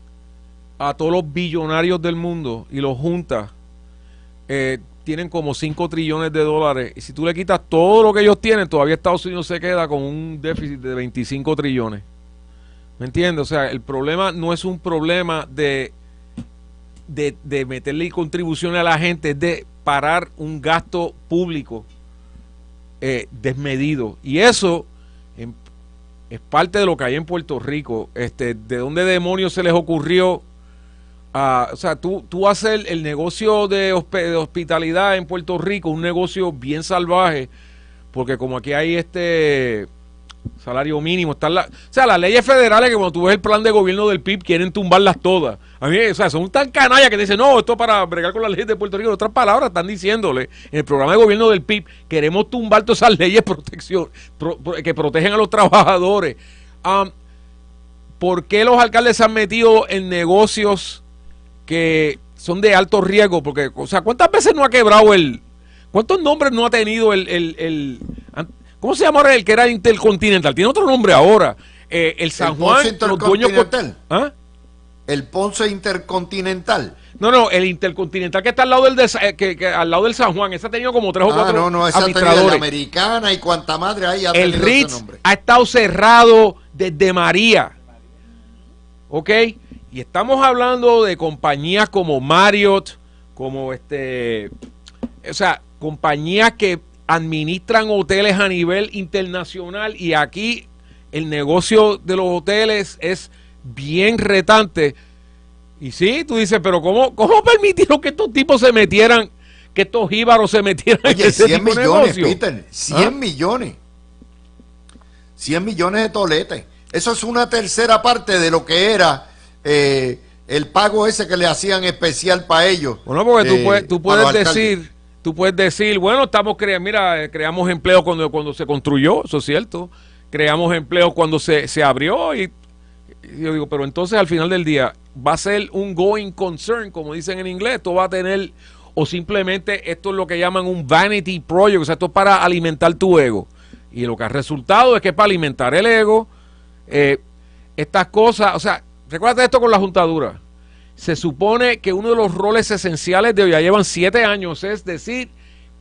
a todos los billonarios del mundo y los juntas, eh, tienen como 5 trillones de dólares. Y si tú le quitas todo lo que ellos tienen, todavía Estados Unidos se queda con un déficit de 25 trillones. ¿Me entiendes? O sea, el problema no es un problema de, de, meterle contribuciones a la gente, es de parar un gasto público eh, desmedido. Y eso em, es parte de lo que hay en Puerto Rico. Este, ¿De dónde demonios se les ocurrió o sea, tú, tú haces el, negocio de, hospitalidad en Puerto Rico, un negocio bien salvaje, porque como aquí hay este salario mínimo, la, o sea, las leyes federales que cuando tú ves el plan de gobierno del PIB quieren tumbarlas todas. o sea, son tan canallas que dicen, no, esto para bregar con las leyes de Puerto Rico. En otras palabras, están diciéndole, en el programa de gobierno del PIB queremos tumbar todas esas leyes protección, que protegen a los trabajadores. ¿Por qué los alcaldes se han metido en negocios? que son de alto riesgo, porque, o sea, ¿cuántas veces no ha quebrado el... ¿Cuántos nombres no ha tenido el... el, ¿Cómo se llama ahora el que era Intercontinental? Tiene otro nombre ahora. Eh, el San Juan, ¿Ah? El Ponce Intercontinental. No, no, el Intercontinental que está al lado del eh, que, al lado del San Juan, ese ha tenido como tres o ah, no, no, esa administradores. americana y cuanta madre hay ha El Ritz ha estado cerrado desde María. ¿Ok? Y estamos hablando de compañías como Marriott, como este, o sea, compañías que administran hoteles a nivel internacional y aquí el negocio de los hoteles es bien retante. Y sí, tú dices, pero ¿cómo, cómo permitieron que estos tipos se metieran, que estos jíbaros se metieran en ese 100 millones, Peter, 100 ¿Ah? millones. 100 millones de toletes. Eso es una tercera parte de lo que era eh, el pago ese que le hacían especial para ellos. Bueno, porque tú, eh, puedes, decir, tú puedes decir, bueno, estamos creando, mira, eh, creamos empleo cuando, cuando se construyó, eso es cierto, creamos empleo cuando se, se abrió y yo digo, pero entonces al final del día va a ser un going concern, como dicen en inglés, esto va a tener, o simplemente esto es lo que llaman un vanity project, o sea, esto es para alimentar tu ego. Y lo que ha resultado es que para alimentar el ego, eh, estas cosas, o sea, Recuerda esto con la juntadura. Se supone que uno de los roles esenciales de hoy, ya llevan siete años, es decir,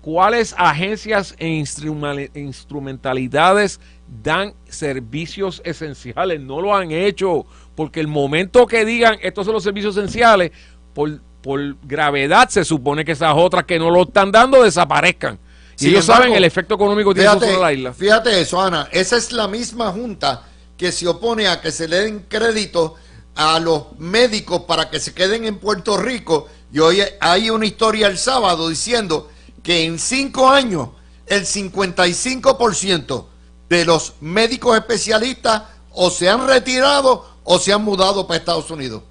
cuáles agencias e instrumentalidades dan servicios esenciales. No lo han hecho, porque el momento que digan estos son los servicios esenciales, por, por gravedad se supone que esas otras que no lo están dando desaparezcan. Y ellos saben el efecto económico que tiene sobre la isla. Fíjate eso, Ana. Esa es la misma junta que se opone a que se le den créditos a los médicos para que se queden en Puerto Rico y hoy hay una historia el sábado diciendo que en cinco años el 55% de los médicos especialistas o se han retirado o se han mudado para Estados Unidos.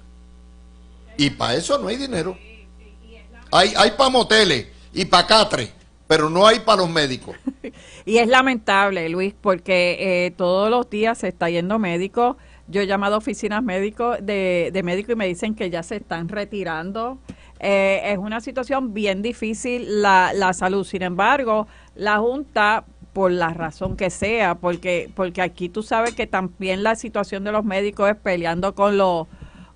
Y para eso no hay dinero. Hay, hay para moteles y para catres, pero no hay para los médicos. Y es lamentable, Luis, porque eh, todos los días se está yendo médico yo he llamado oficinas médicos de, de médicos y me dicen que ya se están retirando. Eh, es una situación bien difícil la, la salud. Sin embargo, la Junta por la razón que sea, porque porque aquí tú sabes que también la situación de los médicos es peleando con los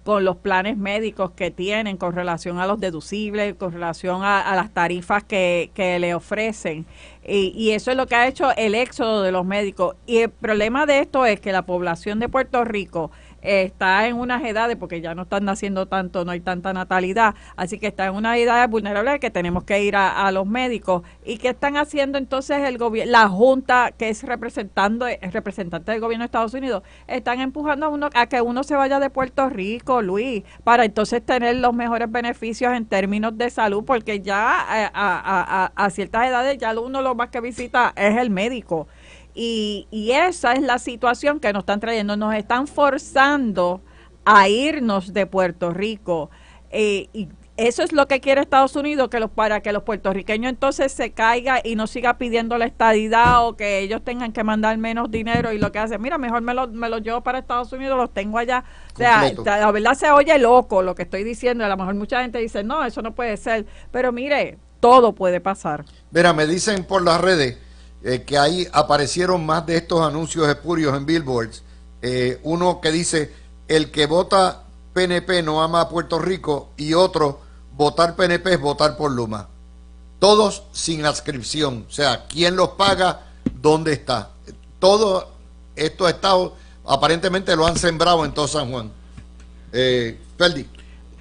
con los planes médicos que tienen con relación a los deducibles, con relación a, las tarifas que, que le ofrecen. Y, y, eso es lo que ha hecho el éxodo de los médicos. Y el problema de esto es que la población de Puerto Rico está en unas edades, porque ya no están naciendo tanto, no hay tanta natalidad, así que está en una edad vulnerable que tenemos que ir a, los médicos. ¿Y qué están haciendo entonces el gobierno, la Junta, que es representando, eh, representante del gobierno de Estados Unidos? Están empujando a uno a que uno se vaya de Puerto Rico, Luis, para entonces tener los mejores beneficios en términos de salud, porque ya eh, a ciertas edades ya uno lo más que visita es el médico. Y, y esa es la situación que nos están trayendo, nos están forzando a irnos de Puerto Rico. Eh, y eso es lo que quiere Estados Unidos, que los, para que los puertorriqueños entonces se caiga y no siga pidiendo la estadidad o que ellos tengan que mandar menos dinero y lo que hacen, mira, mejor me lo me lo llevo para Estados Unidos, los tengo allá. O sea, la verdad se oye loco lo que estoy diciendo, a lo mejor mucha gente dice, no, eso no puede ser, pero mire, todo puede pasar. Mira, me dicen por las redes eh, que ahí aparecieron más de estos anuncios espurios en billboards. Eh, uno que dice, el que vota PNP no ama a Puerto Rico y otro, votar PNP es votar por Luma. Todos sin adscripción, o sea, quién los paga, dónde está. Todos estos estados aparentemente lo han sembrado en todo San Juan. Eh,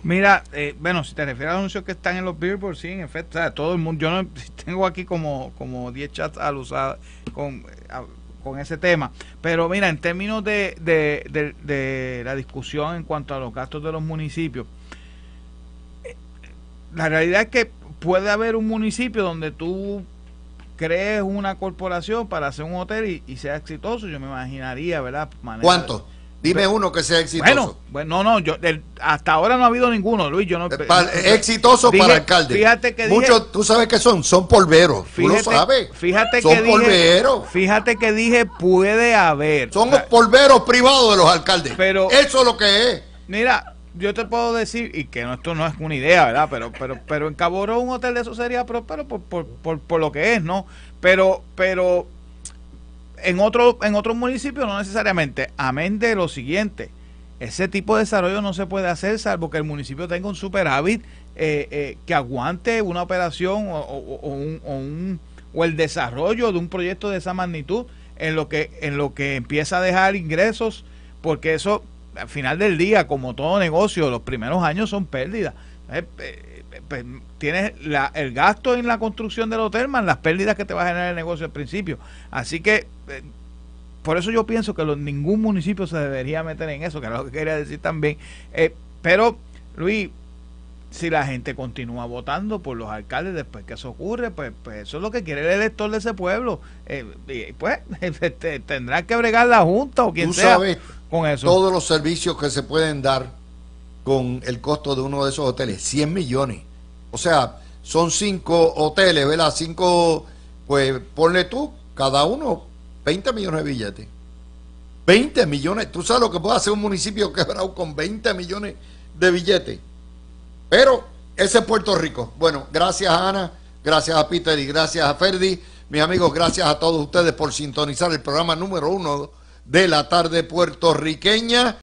Mira, eh, bueno, si te refieres a anuncios que están en los Billboard, sí, en efecto, todo el mundo, yo no, tengo aquí como, como 10 chats al usar con, con ese tema, pero mira, en términos de, la discusión en cuanto a los gastos de los municipios, eh, la realidad es que puede haber un municipio donde tú crees una corporación para hacer un hotel y, sea exitoso, yo me imaginaría, ¿verdad? ¿Cuánto? Dime uno que sea exitoso. Bueno, no, no, yo, hasta ahora no ha habido ninguno, Luis. Yo no, eh, eh, eh, exitoso para alcalde. Fíjate que Muchos, tú sabes que son, son polveros. tú lo sabes. Fíjate son polveros. fíjate que dije, puede haber. Son polveros privados de los alcaldes. Eso es lo que es. Mira, yo te puedo decir, y que esto no es una idea, ¿verdad? Pero, pero, pero en un hotel de eso sería próspero por, por, por lo que es, ¿no? Pero, pero en otro en otros municipios no necesariamente, amén de lo siguiente. Ese tipo de desarrollo no se puede hacer salvo que el municipio tenga un superávit eh, eh que aguante una operación o, o, un, o, un, o el desarrollo de un proyecto de esa magnitud en lo que en lo que empieza a dejar ingresos, porque eso al final del día, como todo negocio, los primeros años son pérdidas. Eh, eh, pues, tienes el gasto en la construcción del hotel más las pérdidas que te va a generar el negocio al principio. Así que eh, por eso yo pienso que ningún municipio se debería meter en eso, que era lo que quería decir también. Eh, pero, Luis, si la gente continúa votando por los alcaldes después que eso ocurre, pues, pues eso es lo que quiere el elector de ese pueblo. Eh, pues este, tendrá que bregar la Junta o quien sea con eso. Todos los servicios que se pueden dar con el costo de uno de esos hoteles, 100 millones. O sea, son cinco hoteles, ¿verdad? Cinco, pues ponle tú, cada uno 20 millones de billetes. 20 millones, tú sabes lo que puede hacer un municipio quebrado con 20 millones de billetes. Pero ese es Puerto Rico. Bueno, gracias Ana, gracias a Peter y gracias a Ferdi. Mis amigos, gracias a todos ustedes por sintonizar el programa número uno de la tarde puertorriqueña.